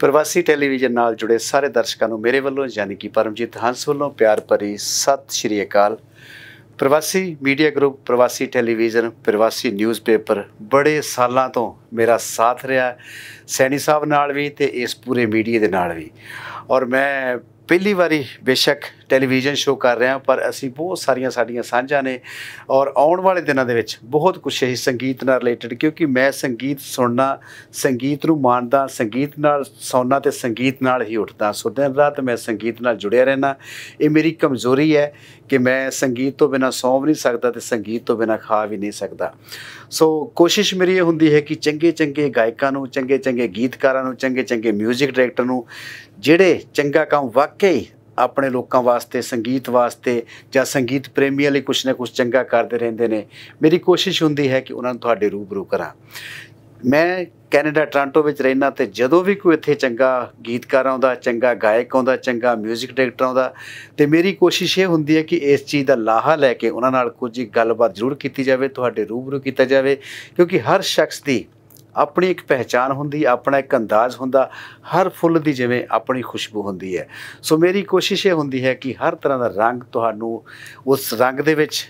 ਪ੍ਰਵਾਸੀ ਟੈਲੀਵਿਜ਼ਨ ਨਾਲ ਜੁੜੇ ਸਾਰੇ ਦਰਸ਼ਕਾਂ ਨੂੰ ਮੇਰੇ ਵੱਲੋਂ ਯਾਨੀ ਕਿ ਪਰਮਜੀਤ ਹੰਸ ਵੱਲੋਂ ਪਿਆਰ ਭਰੀ ਸਤਿ ਸ਼੍ਰੀ ਅਕਾਲ Parvasi media group Parvasi television Parvasi newspaper ਬੜੇ ਸਾਲਾਂ ਤੋਂ ਮੇਰਾ ਸਾਥ ਰਿਹਾ ਸੈਣੀ ਸਾਹਿਬ ਨਾਲ ਵੀ ਤੇ ਇਸ ਪੂਰੇ ਮੀਡੀਆ ਦੇ ਨਾਲ ਵੀ ਔਰ ਮੈਂ ਪਹਿਲੀ ਵਾਰੀ ਬੇਸ਼ੱਕ ਟੈਲੀਵਿਜ਼ਨ ਸ਼ੋਅ ਕਰ ਰਹੇ ਹਾਂ ਪਰ ਅਸੀਂ ਬਹੁਤ ਸਾਰੀਆਂ ਸਾਡੀਆਂ ਸਾਂਝਾਂ ਨੇ ਔਰ ਆਉਣ ਵਾਲੇ ਦਿਨਾਂ ਦੇ ਵਿੱਚ ਬਹੁਤ ਕੁਝ ਹੈ ਸੰਗੀਤ ਨਾਲ ਰਿਲੇਟਡ ਕਿਉਂਕਿ ਮੈਂ ਸੰਗੀਤ ਸੁਣਨਾ ਸੰਗੀਤ ਨੂੰ ਮਾਣਦਾ ਸੰਗੀਤ ਨਾਲ ਸੌਣਾ ਤੇ ਸੰਗੀਤ ਨਾਲ ਹੀ ਉੱਠਦਾ ਸੋ ਦਿਨ ਰਾਤ ਮੈਂ ਸੰਗੀਤ ਨਾਲ ਜੁੜਿਆ ਰਹਿਣਾ ਇਹ ਮੇਰੀ ਕਮਜ਼ੋਰੀ ਹੈ ਕਿ ਮੈਂ ਸੰਗੀਤ ਤੋਂ ਬਿਨਾ ਸੌਂ ਵੀ ਨਹੀਂ ਸਕਦਾ ਤੇ ਸੰਗੀਤ ਤੋਂ ਬਿਨਾ ਖਾ ਵੀ ਨਹੀਂ ਸਕਦਾ ਸੋ ਕੋਸ਼ਿਸ਼ ਮੇਰੀ ਇਹ ਹੁੰਦੀ ਹੈ ਕਿ ਚੰਗੇ ਚੰਗੇ ਗਾਇਕਾਂ ਨੂੰ ਚੰਗੇ ਚੰਗੇ ਗੀਤਕਾਰਾਂ ਨੂੰ ਚੰਗੇ ਚੰਗੇ 뮤직 ਡਾਇਰੈਕਟਰ ਨੂੰ ਜਿਹੜੇ ਚੰਗਾ ਕੰਮ ਵਾਕਈ ਆਪਣੇ ਲੋਕਾਂ ਵਾਸਤੇ ਸੰਗੀਤ ਵਾਸਤੇ ਜਾਂ ਸੰਗੀਤ ਪ੍ਰੇਮੀਆਂ ਲਈ ਕੁਝ ਨਾ ਕੁਝ ਚੰਗਾ ਕਰਦੇ ਰਹਿੰਦੇ ਨੇ ਮੇਰੀ ਕੋਸ਼ਿਸ਼ ਹੁੰਦੀ ਹੈ ਕਿ ਉਹਨਾਂ ਨੂੰ ਤੁਹਾਡੇ ਰੂਬਰੂ ਕਰਾਂ ਮੈਂ ਕੈਨੇਡਾ ਟ੍ਰਾਂਟੋ ਵਿੱਚ ਰਹਿਣਾ ਤੇ ਜਦੋਂ ਵੀ ਕੋਈ ਇੱਥੇ ਚੰਗਾ ਗੀਤਕਾਰ ਆਉਂਦਾ ਚੰਗਾ ਗਾਇਕ ਆਉਂਦਾ ਚੰਗਾ 뮤직 ਡਾਇਰੈਕਟਰ ਆਉਂਦਾ ਤੇ ਮੇਰੀ ਕੋਸ਼ਿਸ਼ ਇਹ ਹੁੰਦੀ ਹੈ ਕਿ ਇਸ ਚੀਜ਼ ਦਾ ਲਾਹਾ ਲੈ ਕੇ ਉਹਨਾਂ ਨਾਲ ਕੁਝ ਗੱਲਬਾਤ ਜ਼ਰੂਰ ਕੀਤੀ ਜਾਵੇ ਤੁਹਾਡੇ ਰੂਬਰੂ ਕੀਤਾ ਜਾਵੇ ਕਿਉਂਕਿ ਹਰ ਸ਼ਖਸ ਦੀ ਆਪਣੀ ਇੱਕ ਪਹਿਚਾਨ ਹੁੰਦੀ ਆਪਣਾ ਇੱਕ ਅੰਦਾਜ਼ ਹੁੰਦਾ ਹਰ ਫੁੱਲ ਦੀ ਜਿਵੇਂ ਆਪਣੀ ਖੁਸ਼ਬੂ ਹੁੰਦੀ ਹੈ ਸੋ ਮੇਰੀ ਕੋਸ਼ਿਸ਼ ਇਹ ਹੁੰਦੀ ਹੈ ਕਿ ਹਰ ਤਰ੍ਹਾਂ ਦਾ ਰੰਗ ਤੁਹਾਨੂੰ ਉਸ ਰੰਗ ਦੇ ਵਿੱਚ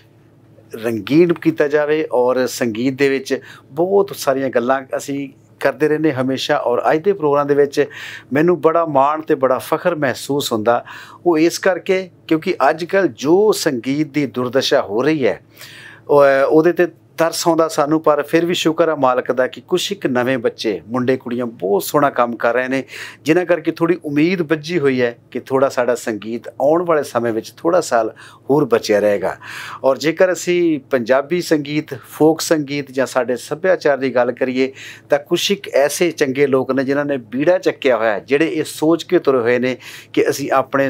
ਰੰਗੀਨ ਕੀਤਾ ਜਾਵੇ ਔਰ ਸੰਗੀਤ ਦੇ ਵਿੱਚ ਬਹੁਤ ਸਾਰੀਆਂ ਗੱਲਾਂ ਅਸੀਂ ਕਰਦੇ ਰਹਿੰਦੇ ਹਮੇਸ਼ਾ ਔਰ ਅੱਜ ਦੇ ਪ੍ਰੋਗਰਾਮ ਦੇ ਵਿੱਚ ਮੈਨੂੰ ਬੜਾ ਮਾਣ ਤੇ ਬੜਾ ਫਖਰ ਮਹਿਸੂਸ ਹੁੰਦਾ ਉਹ ਇਸ ਕਰਕੇ ਕਿਉਂਕਿ ਅੱਜ ਕੱਲ ਜੋ ਸੰਗੀਤ ਦੀ ਦੁਰਦਸ਼ਾ ਹੋ ਰਹੀ ਹੈ ਉਹਦੇ ਤੇ ਤਰਸ ਆਉਂਦਾ ਸਾਨੂੰ ਪਰ ਫਿਰ ਵੀ ਸ਼ੁਕਰ ਹੈ ਮਾਲਕ ਦਾ ਕਿ ਕੁਝ ਇੱਕ ਨਵੇਂ ਬੱਚੇ ਮੁੰਡੇ ਕੁੜੀਆਂ ਬਹੁਤ ਸੋਹਣਾ ਕੰਮ ਕਰ ਰਹੇ ਨੇ ਜਿਨ੍ਹਾਂ ਕਰਕੇ ਥੋੜੀ ਉਮੀਦ ਬੱਝੀ ਹੋਈ ਹੈ ਕਿ ਥੋੜਾ ਸਾਡਾ ਸੰਗੀਤ ਆਉਣ ਵਾਲੇ ਸਮੇਂ ਵਿੱਚ ਥੋੜਾ ਸਾਲ ਹੋਰ ਬਚਿਆ ਰਹੇਗਾ ਔਰ ਜੇਕਰ ਅਸੀਂ ਪੰਜਾਬੀ ਸੰਗੀਤ ਫੋਕ ਸੰਗੀਤ ਜਾਂ ਸਾਡੇ ਸੱਭਿਆਚਾਰ ਦੀ ਗੱਲ ਕਰੀਏ ਤਾਂ ਕੁਝ ਇੱਕ ਐਸੇ ਚੰਗੇ ਲੋਕ ਨੇ ਜਿਨ੍ਹਾਂ ਨੇ ਬੀੜਾ ਚੱਕਿਆ ਹੋਇਆ ਜਿਹੜੇ ਇਹ ਸੋਚ ਕੇ ਤੁਰੇ ਹੋਏ ਨੇ ਕਿ ਅਸੀਂ ਆਪਣੇ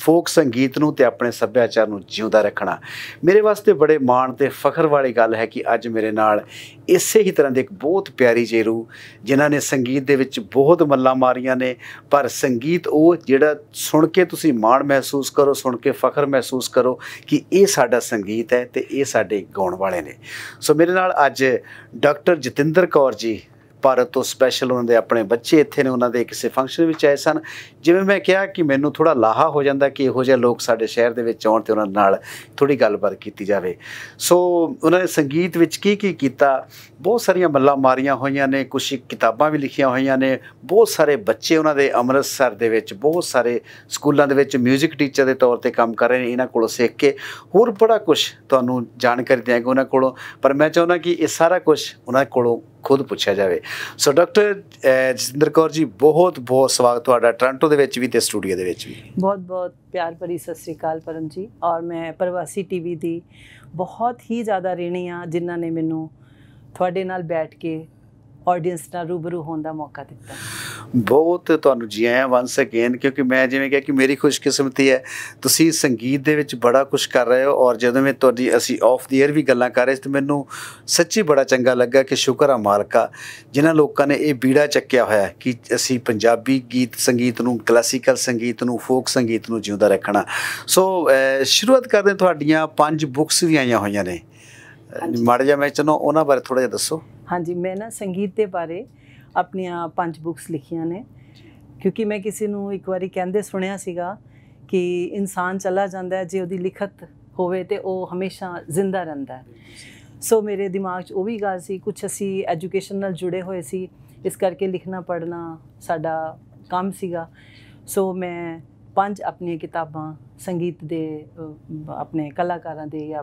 ਫੋਕ ਸੰਗੀਤ ਨੂੰ ਤੇ ਆਪਣੇ ਸੱਭਿਆਚਾਰ ਨੂੰ ਜਿਉਂਦਾ ਰੱਖਣਾ ਮੇਰੇ ਵਾਸਤੇ ਬੜੇ ਮਾਣ ਤੇ ਫਖਰ ਵਾਲੀ ਗੱਲ ਹੈ ਕਿ ਅੱਜ ਮੇਰੇ ਨਾਲ ਇਸੇ ਹੀ ਤਰ੍ਹਾਂ ਦੇ ਇੱਕ ਬਹੁਤ ਪਿਆਰੀ ਜੇ ਰੂ ਜਿਨ੍ਹਾਂ ਨੇ ਸੰਗੀਤ ਦੇ ਵਿੱਚ ਬਹੁਤ ਮੱਲਾ ਮਾਰੀਆਂ ਨੇ ਪਰ ਸੰਗੀਤ ਉਹ ਜਿਹੜਾ ਸੁਣ ਕੇ ਤੁਸੀਂ ਮਾਣ ਮਹਿਸੂਸ ਕਰੋ ਸੁਣ ਕੇ ਫਖਰ ਮਹਿਸੂਸ ਕਰੋ ਕਿ ਇਹ ਸਾਡਾ ਸੰਗੀਤ ਹੈ ਤੇ ਇਹ ਸਾਡੇ ਗਾਉਣ ਵਾਲੇ ਨੇ ਸੋ ਮੇਰੇ ਨਾਲ ਅੱਜ ਡਾਕਟਰ ਜਤਿੰਦਰ ਕੌਰ ਜੀ ਭਾਰਤ ਤੋਂ ਸਪੈਸ਼ਲ ਉਹਨਾਂ ਦੇ ਆਪਣੇ ਬੱਚੇ ਇੱਥੇ ਨੇ ਉਹਨਾਂ ਦੇ ਕਿਸੇ ਫੰਕਸ਼ਨ ਵਿੱਚ ਆਏ ਸਨ ਜਿਵੇਂ ਮੈਂ ਕਿਹਾ ਕਿ ਮੈਨੂੰ ਥੋੜਾ ਲਾਹਾ ਹੋ ਜਾਂਦਾ ਕਿ ਇਹੋ ਜਿਹੇ ਲੋਕ ਸਾਡੇ ਸ਼ਹਿਰ ਦੇ ਵਿੱਚ ਆਉਣ ਤੇ ਉਹਨਾਂ ਨਾਲ ਥੋੜੀ ਗੱਲਬਾਤ ਕੀਤੀ ਜਾਵੇ ਸੋ ਉਹਨਾਂ ਨੇ ਸੰਗੀਤ ਵਿੱਚ ਕੀ ਕੀ ਕੀਤਾ ਬਹੁਤ ਸਾਰੀਆਂ ਮੱਲਾ ਮਾਰੀਆਂ ਹੋਈਆਂ ਨੇ ਕੁਝ ਕਿਤਾਬਾਂ ਵੀ ਲਿਖੀਆਂ ਹੋਈਆਂ ਨੇ ਬਹੁਤ ਸਾਰੇ ਬੱਚੇ ਉਹਨਾਂ ਦੇ ਅੰਮ੍ਰਿਤਸਰ ਦੇ ਵਿੱਚ ਬਹੁਤ ਸਾਰੇ ਸਕੂਲਾਂ ਦੇ ਵਿੱਚ 뮤직 ਟੀਚਰ ਦੇ ਤੌਰ ਤੇ ਕੰਮ ਕਰ ਰਹੇ ਨੇ ਇਹਨਾਂ ਕੋਲੋਂ ਸਿੱਖ ਕੇ ਹੋਰ ਬੜਾ ਕੁਝ ਤੁਹਾਨੂੰ ਜਾਣਕਾਰੀ ਦਿਆਂਗੇ ਉਹਨਾਂ ਕੋਲੋਂ ਪਰ ਮੈਂ ਚਾਹੁੰਦਾ ਕਿ ਇਹ ਸਾਰਾ ਕੁਝ ਉਹਨਾਂ ਕੋਲੋਂ ਖੁਦ ਪੁੱਛਿਆ ਜਾਵੇ ਸੋ ਡਾਕਟਰ ਜਸਿੰਦਰ ਕੌਰ ਜੀ ਬਹੁਤ ਬਹੁਤ ਸਵਾਗਤ ਤੁਹਾਡਾ ਟ੍ਰਾਂਟੋ ਦੇ ਵਿੱਚ ਵੀ ਤੇ ਸਟੂਡੀਓ ਦੇ ਵਿੱਚ ਵੀ ਬਹੁਤ ਬਹੁਤ ਪਿਆਰ ਭਰੀ ਸਤਿ ਸ੍ਰੀ ਅਕਾਲ ਪਰਮ ਜੀ ਔਰ ਮੈਂ ਪ੍ਰਵਾਸੀ ਟੀਵੀ ਦੀ ਬਹੁਤ ਹੀ ਜ਼ਿਆਦਾ ਰੇਣੀ ਆ ਜਿਨ੍ਹਾਂ ਨੇ ਮੈਨੂੰ ਤੁਹਾਡੇ ਨਾਲ ਬੈਠ ਕੇ ਆਡੀਅנס ਨਾਲ ਰੂਬਰੂ ਹੋਣ ਦਾ ਮੌਕਾ ਦਿੱਤਾ ਬਹੁਤ ਤੁਹਾਨੂੰ ਜੀ ਆਇਆਂ ਵਾਂਸ ਅਗੇਨ ਕਿਉਂਕਿ ਮੈਂ ਜਿਵੇਂ ਕਿਹਾ ਕਿ ਮੇਰੀ ਖੁਸ਼ਕਿਸਮਤੀ ਹੈ ਤੁਸੀਂ ਸੰਗੀਤ ਦੇ ਵਿੱਚ ਬੜਾ ਕੁਝ ਕਰ ਰਹੇ ਹੋ ਔਰ ਜਦੋਂ ਮੈਂ ਤੁਹਾਡੀ ਅਸੀਂ ਆਫ ਦੀ 에ਅਰ ਵੀ ਗੱਲਾਂ ਕਰ ਰਹੇ ਸੀ ਤੇ ਮੈਨੂੰ ਸੱਚੀ ਬੜਾ ਚੰਗਾ ਲੱਗਾ ਕਿ ਸ਼ੁਕਰ ਆ ਮਾਲਕਾ ਜਿਨ੍ਹਾਂ ਲੋਕਾਂ ਨੇ ਇਹ ਬੀੜਾ ਚੱਕਿਆ ਹੋਇਆ ਕਿ ਅਸੀਂ ਪੰਜਾਬੀ ਗੀਤ ਸੰਗੀਤ ਨੂੰ ਕਲਾਸੀਕਲ ਸੰਗੀਤ ਨੂੰ ਫੋਕ ਸੰਗੀਤ ਨੂੰ ਜਿਉਂਦਾ ਰੱਖਣਾ ਸੋ ਸ਼ੁਰੂਆਤ ਕਰਦੇ ਤੁਹਾਡੀਆਂ ਪੰਜ ਬੁੱਕਸ ਵੀ ਆਈਆਂ ਹੋਈਆਂ ਨੇ ਮਾੜਾ ਜਿਹਾ ਮੈਂ ਚਨੋ ਉਹਨਾਂ ਬਾਰੇ ਥੋੜਾ ਜਿਹਾ ਦੱਸੋ ਹਾਂਜੀ ਮੈਂ ਨਾ ਸੰਗੀਤ ਦੇ ਬਾਰੇ ਆਪਣੀਆਂ ਪੰਜ ਬੁੱਕਸ ਲਿਖੀਆਂ ਨੇ ਕਿਉਂਕਿ ਮੈਂ ਕਿਸੇ ਨੂੰ ਇੱਕ ਵਾਰੀ ਕਹਿੰਦੇ ਸੁਣਿਆ ਸੀਗਾ ਕਿ ਇਨਸਾਨ ਚਲਾ ਜਾਂਦਾ ਜੇ ਉਹਦੀ ਲਿਖਤ ਹੋਵੇ ਤੇ ਉਹ ਹਮੇਸ਼ਾ ਜ਼ਿੰਦਾ ਰਹਿੰਦਾ ਸੋ ਮੇਰੇ ਦਿਮਾਗ 'ਚ ਉਹ ਵੀ ਗੱਲ ਸੀ ਕੁਝ ਅਸੀਂ ਐਜੂਕੇਸ਼ਨ ਨਾਲ ਜੁੜੇ ਹੋਏ ਸੀ ਇਸ ਕਰਕੇ ਲਿਖਣਾ ਪੜਨਾ ਸਾਡਾ ਕੰਮ ਸੀਗਾ ਸੋ ਮੈਂ ਪੰਜ ਆਪਣੀਆਂ ਕਿਤਾਬਾਂ ਸੰਗੀਤ ਦੇ ਆਪਣੇ ਕਲਾਕਾਰਾਂ ਦੇ ਜਾਂ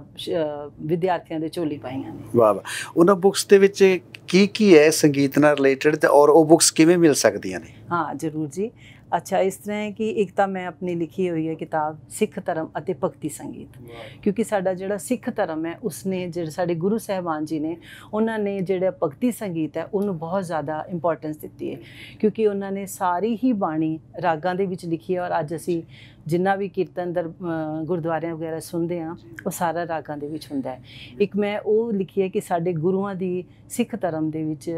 ਵਿਦਿਆਰਥੀਆਂ ਦੇ ਝੋਲੀ ਪਾਈਆਂ ਨੇ ਵਾਹ ਵਾਹ ਉਹਨਾਂ ਬੁక్స్ ਦੇ ਵਿੱਚ ਕੀ ਕੀ ਹੈ ਸੰਗੀਤ ਨਾਲ ਰਿਲੇਟਡ ਤੇ ਔਰ ਉਹ ਬੁక్స్ ਕਿਵੇਂ ਮਿਲ ਸਕਦੀਆਂ ਨੇ ਹਾਂ ਜ਼ਰੂਰ ਜੀ ਅੱਛਾ ਇਸ ਤਰ੍ਹਾਂ ਹੈ ਕਿ ਇੱਕ ਤਾਂ ਮੈਂ ਆਪਣੀ ਲਿਖੀ ਹੋਈ ਹੈ ਕਿਤਾਬ ਸਿੱਖ ਧਰਮ ਅਤੇ ਭਗਤੀ ਸੰਗੀਤ ਕਿਉਂਕਿ ਸਾਡਾ ਜਿਹੜਾ ਸਿੱਖ ਧਰਮ ਹੈ ਉਸਨੇ ਜਿਹੜੇ ਸਾਡੇ ਗੁਰੂ ਸਹਿਬਾਨ ਜੀ ਨੇ ਉਹਨਾਂ ਨੇ ਜਿਹੜਾ ਭਗਤੀ ਸੰਗੀਤ ਹੈ ਉਹਨੂੰ ਬਹੁਤ ਜ਼ਿਆਦਾ ਇੰਪੋਰਟੈਂਸ ਦਿੱਤੀ ਹੈ ਕਿਉਂਕਿ ਉਹਨਾਂ ਨੇ ਸਾਰੀ ਹੀ ਬਾਣੀ ਰਾਗਾਂ ਦੇ ਵਿੱਚ ਲਿਖੀ ਹੈ ਔਰ ਅੱਜ ਅਸੀਂ ਜਿੰਨਾ ਵੀ ਕੀਰਤਨ ਦਰ ਗੁਰਦੁਆਰਿਆਂ ਵਗੈਰਾ ਸੁਣਦੇ ਆ ਉਹ ਸਾਰਾ ਰਾਗਾਂ ਦੇ ਵਿੱਚ ਹੁੰਦਾ ਹੈ ਇੱਕ ਮੈਂ ਉਹ ਲਿਖੀ ਹੈ ਕਿ ਸਾਡੇ ਗੁਰੂਆਂ ਦੀ ਸਿੱਖ ਧਰਮ ਦੇ ਵਿੱਚ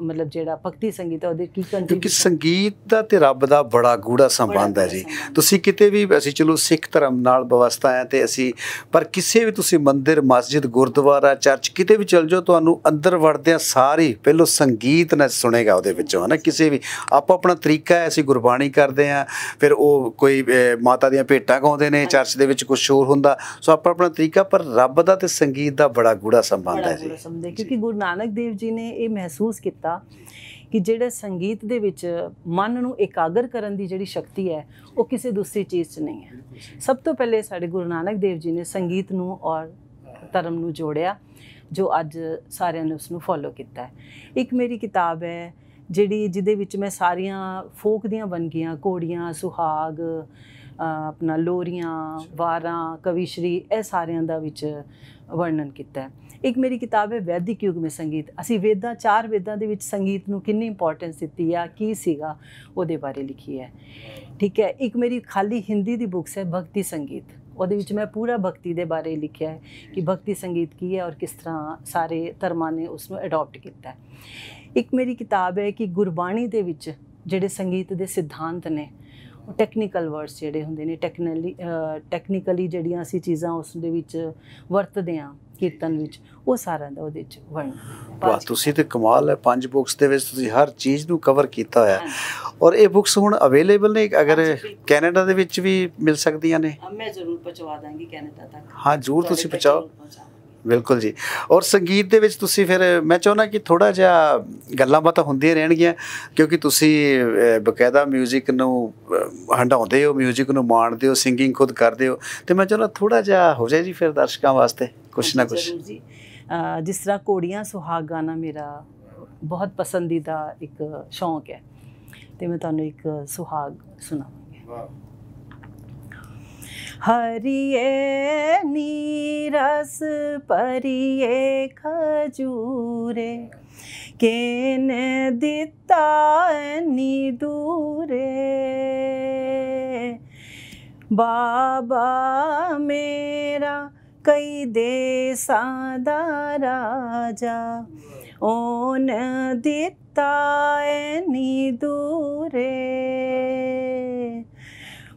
ਮਤਲਬ ਜਿਹੜਾ ਭਗਤੀ ਸੰਗੀਤ ਹੈ ਉਹਦੇ ਕੀ ਕੰਟੀ ਕਿ ਸੰਗੀਤ ਦਾ ਤੇ ਰੱਬ ਦਾ ਬੜਾ ਗੂੜਾ ਸੰਬੰਧ ਹੈ ਜੀ ਤੁਸੀਂ ਕਿਤੇ ਵੀ ਅਸੀਂ ਚਲੋ ਸਿੱਖ ਧਰਮ ਨਾਲ ਵਿਵਸਥਾ ਹੈ ਤੇ ਅਸੀਂ ਪਰ ਕਿਸੇ ਵੀ ਤੁਸੀਂ ਮੰਦਿਰ ਮਸਜਿਦ ਗੁਰਦੁਆਰਾ ਚਰਚ ਕਿਤੇ ਵੀ ਚਲ ਜਾਓ ਤੁਹਾਨੂੰ ਅੰਦਰ ਵੜਦਿਆਂ ਸਾਰੀ ਪਹਿਲੋ ਸੰਗੀਤ ਨਾਲ ਸੁਣੇਗਾ ਉਹਦੇ ਵਿੱਚੋਂ ਹਨਾ ਕਿਸੇ ਵੀ ਆਪੋ ਆਪਣਾ ਤਰੀਕਾ ਹੈ ਅਸੀਂ ਗੁਰਬਾਣੀ ਕਰਦੇ ਆ ਫਿਰ ਉਹ ਕੋਈ ਮਾਤਾ ਦੀਆਂ ਭੇਟਾਂ ਗਾਉਂਦੇ ਨੇ ਚਰਚ ਦੇ ਵਿੱਚ ਕੁਝ ਸ਼ੋਰ ਹੁੰਦਾ ਸੋ ਆਪਣਾ ਆਪਣਾ ਤਰੀਕਾ ਪਰ ਰੱਬ ਦਾ ਤੇ ਸੰਗੀਤ ਦਾ ਬੜਾ ਗੂੜਾ ਸੰਬੰਧ ਹੈ ਜੀ ਕਿਉਂਕਿ ਗੁਰੂ ਨਾਨਕ ਦੇਵ ਜੀ ਨੇ ਇਹ ਮਹਿਸੂਸ ਕੀਤਾ ਕਿ ਜਿਹੜਾ ਸੰਗੀਤ ਦੇ ਵਿੱਚ ਮਨ ਨੂੰ ਇਕਾਗਰ ਕਰਨ ਦੀ ਜਿਹੜੀ ਸ਼ਕਤੀ ਹੈ ਉਹ ਕਿਸੇ ਦੂਸਰੀ ਚੀਜ਼ 'ਚ ਨਹੀਂ ਹੈ ਸਭ ਤੋਂ ਪਹਿਲੇ ਸਾਡੇ ਗੁਰੂ ਨਾਨਕ ਦੇਵ ਜੀ ਨੇ ਸੰਗੀਤ ਨੂੰ ਔਰ ਧਰਮ ਨੂੰ ਜੋੜਿਆ ਜੋ ਅੱਜ ਸਾਰਿਆਂ ਨੇ ਉਸ ਨੂੰ ਫੋਲੋ ਕੀਤਾ ਹੈ ਇੱਕ ਮੇਰੀ ਕਿਤਾਬ ਹੈ ਜਿਹੜੀ ਜਿਹਦੇ ਵਿੱਚ ਮੈਂ ਸਾਰੀਆਂ ਫੋਕ ਦੀਆਂ ਵੰਗੀਆਂ ਕੋੜੀਆਂ ਸੁਹਾਗ ਆਪਣਾ ਲੋਰੀਆਂ ਵਾਰਾਂ ਸ਼੍ਰੀ ਇਹ ਸਾਰਿਆਂ ਦਾ ਵਿੱਚ ਵਰਣਨ ਕੀਤਾ ਹੈ ਇੱਕ ਮੇਰੀ ਕਿਤਾਬ ਹੈ ਵੈਦਿਕ ਯੁੱਗ ਵਿੱਚ ਸੰਗੀਤ ਅਸੀਂ ਵੇਦਾਂ ਚਾਰ ਵੇਦਾਂ ਦੇ ਵਿੱਚ ਸੰਗੀਤ ਨੂੰ ਕਿੰਨੀ ਇੰਪੋਰਟੈਂਸ ਦਿੱਤੀ ਆ ਕੀ ਸੀਗਾ ਉਹਦੇ ਬਾਰੇ ਲਿਖੀ ਹੈ ਠੀਕ ਹੈ ਇੱਕ ਮੇਰੀ ਖਾਲੀ ਹਿੰਦੀ ਦੀ ਬੁੱਕਸ ਹੈ ਭਗਤੀ ਸੰਗੀਤ ਉਹਦੇ ਵਿੱਚ ਮੈਂ ਪੂਰਾ ਭਗਤੀ ਦੇ ਬਾਰੇ ਲਿਖਿਆ ਹੈ ਕਿ ਭਗਤੀ ਸੰਗੀਤ ਕੀ ਹੈ ਔਰ ਕਿਸ ਤਰ੍ਹਾਂ ਸਾਰੇ ਧਰਮਾਂ ਨੇ ਉਸ ਨੂੰ ਅਡਾਪਟ ਕੀਤਾ ਹੈ ਇੱਕ ਮੇਰੀ ਕਿਤਾਬ ਹੈ ਕਿ ਗੁਰਬਾਣੀ ਦੇ ਵਿੱਚ ਜਿਹੜੇ ਸੰਗੀਤ ਦੇ ਸਿਧਾਂਤ ਨੇ ਉਹ ਟੈਕਨੀਕਲ ਵਰਡਸ ਜਿਹੜੇ ਹੁੰਦੇ ਨੇ ਟੈਕਨੀਕਲੀ ਟੈਕਨੀਕਲੀ ਜਿਹੜੀਆਂ ਅਸੀਂ ਚੀਜ਼ਾਂ ਉਸ ਦੇ ਵਿੱਚ ਵਰਤਦੇ ਆਂ ਕੀਰਤਨ ਵਿੱਚ ਉਹ ਸਾਰਾ ਦਾ ਉਹਦੇ ਵਿੱਚ ਵਰਣਨ ਵਾਹ ਤੁਸੀਂ ਤੇ ਕਮਾਲ ਹੈ ਪੰਜ ਬੁక్స్ ਦੇ ਵਿੱਚ ਤੁਸੀਂ ਹਰ ਚੀਜ਼ ਨੂੰ ਕਵਰ ਕੀਤਾ ਹੋਇਆ ਔਰ ਇਹ ਬੁక్స్ ਹੁਣ ਅਵੇਲੇਬਲ ਨੇ ਅਗਰ ਕੈਨੇਡਾ ਦੇ ਵਿੱਚ ਵੀ ਮਿਲ ਸਕਦੀਆਂ ਨੇ ਮੈਂ ਜ਼ਰੂਰ ਪਹੁੰਚਵਾ ਦਾਂਗੀ ਕੈਨੇਡਾ ਤੱਕ ਹਾਂ ਜ਼ਰੂਰ ਤੁਸੀਂ ਪਹੁੰਚਾਓ ਬਿਲਕੁਲ ਜੀ ਔਰ ਸੰਗੀਤ ਦੇ ਵਿੱਚ ਤੁਸੀਂ ਫਿਰ ਮੈਂ ਚਾਹੁੰਦਾ ਕਿ ਥੋੜਾ ਜਿਹਾ ਗੱਲਾਂ ਬਾਤਾਂ ਹੁੰਦੀਆਂ ਰਹਿਣਗੀਆਂ ਕਿਉਂਕਿ ਤੁਸੀਂ ਬਕਾਇਦਾ 뮤직 ਨੂੰ ਹੰਡਾਉਂਦੇ ਹੋ 뮤직 ਨੂੰ ਮਾਣਦੇ ਹੋ ਸਿੰਗਿੰਗ ਖੁਦ ਕਰਦੇ ਹੋ ਤੇ ਮੈਂ ਚਾਹੁੰਦਾ ਥੋੜਾ ਜਿਹਾ ਹੋ ਜਾਏ ਜੀ ਫਿਰ ਦਰਸ਼ਕਾਂ ਵਾਸਤੇ ਕੁਛ ਨਾ ਕੁਛ ਜਿਸ ਤਰ੍ਹਾਂ ਕੋੜੀਆਂ ਸੁਹਾਗ ਗਾਣਾ ਮੇਰਾ ਬਹੁਤ ਪਸੰਦੀਦਾ ਇੱਕ ਸ਼ੌਂਕ ਹੈ ਤੇ ਮੈਂ ਤੁਹਾਨੂੰ ਇੱਕ ਸੁਹਾਗ ਸੁਣਾਵਾਂਗੀ ਵਾਹ हरिये नीरस परिये खजूरे केने दिता नी दूरे बाबा मेरा ਕਈ ਦੇਸਾਂ ਦਾ ਰਾਜਾ ਓਨ ਦਿੱਤਾ ਐਨੀ ਦੂਰੇ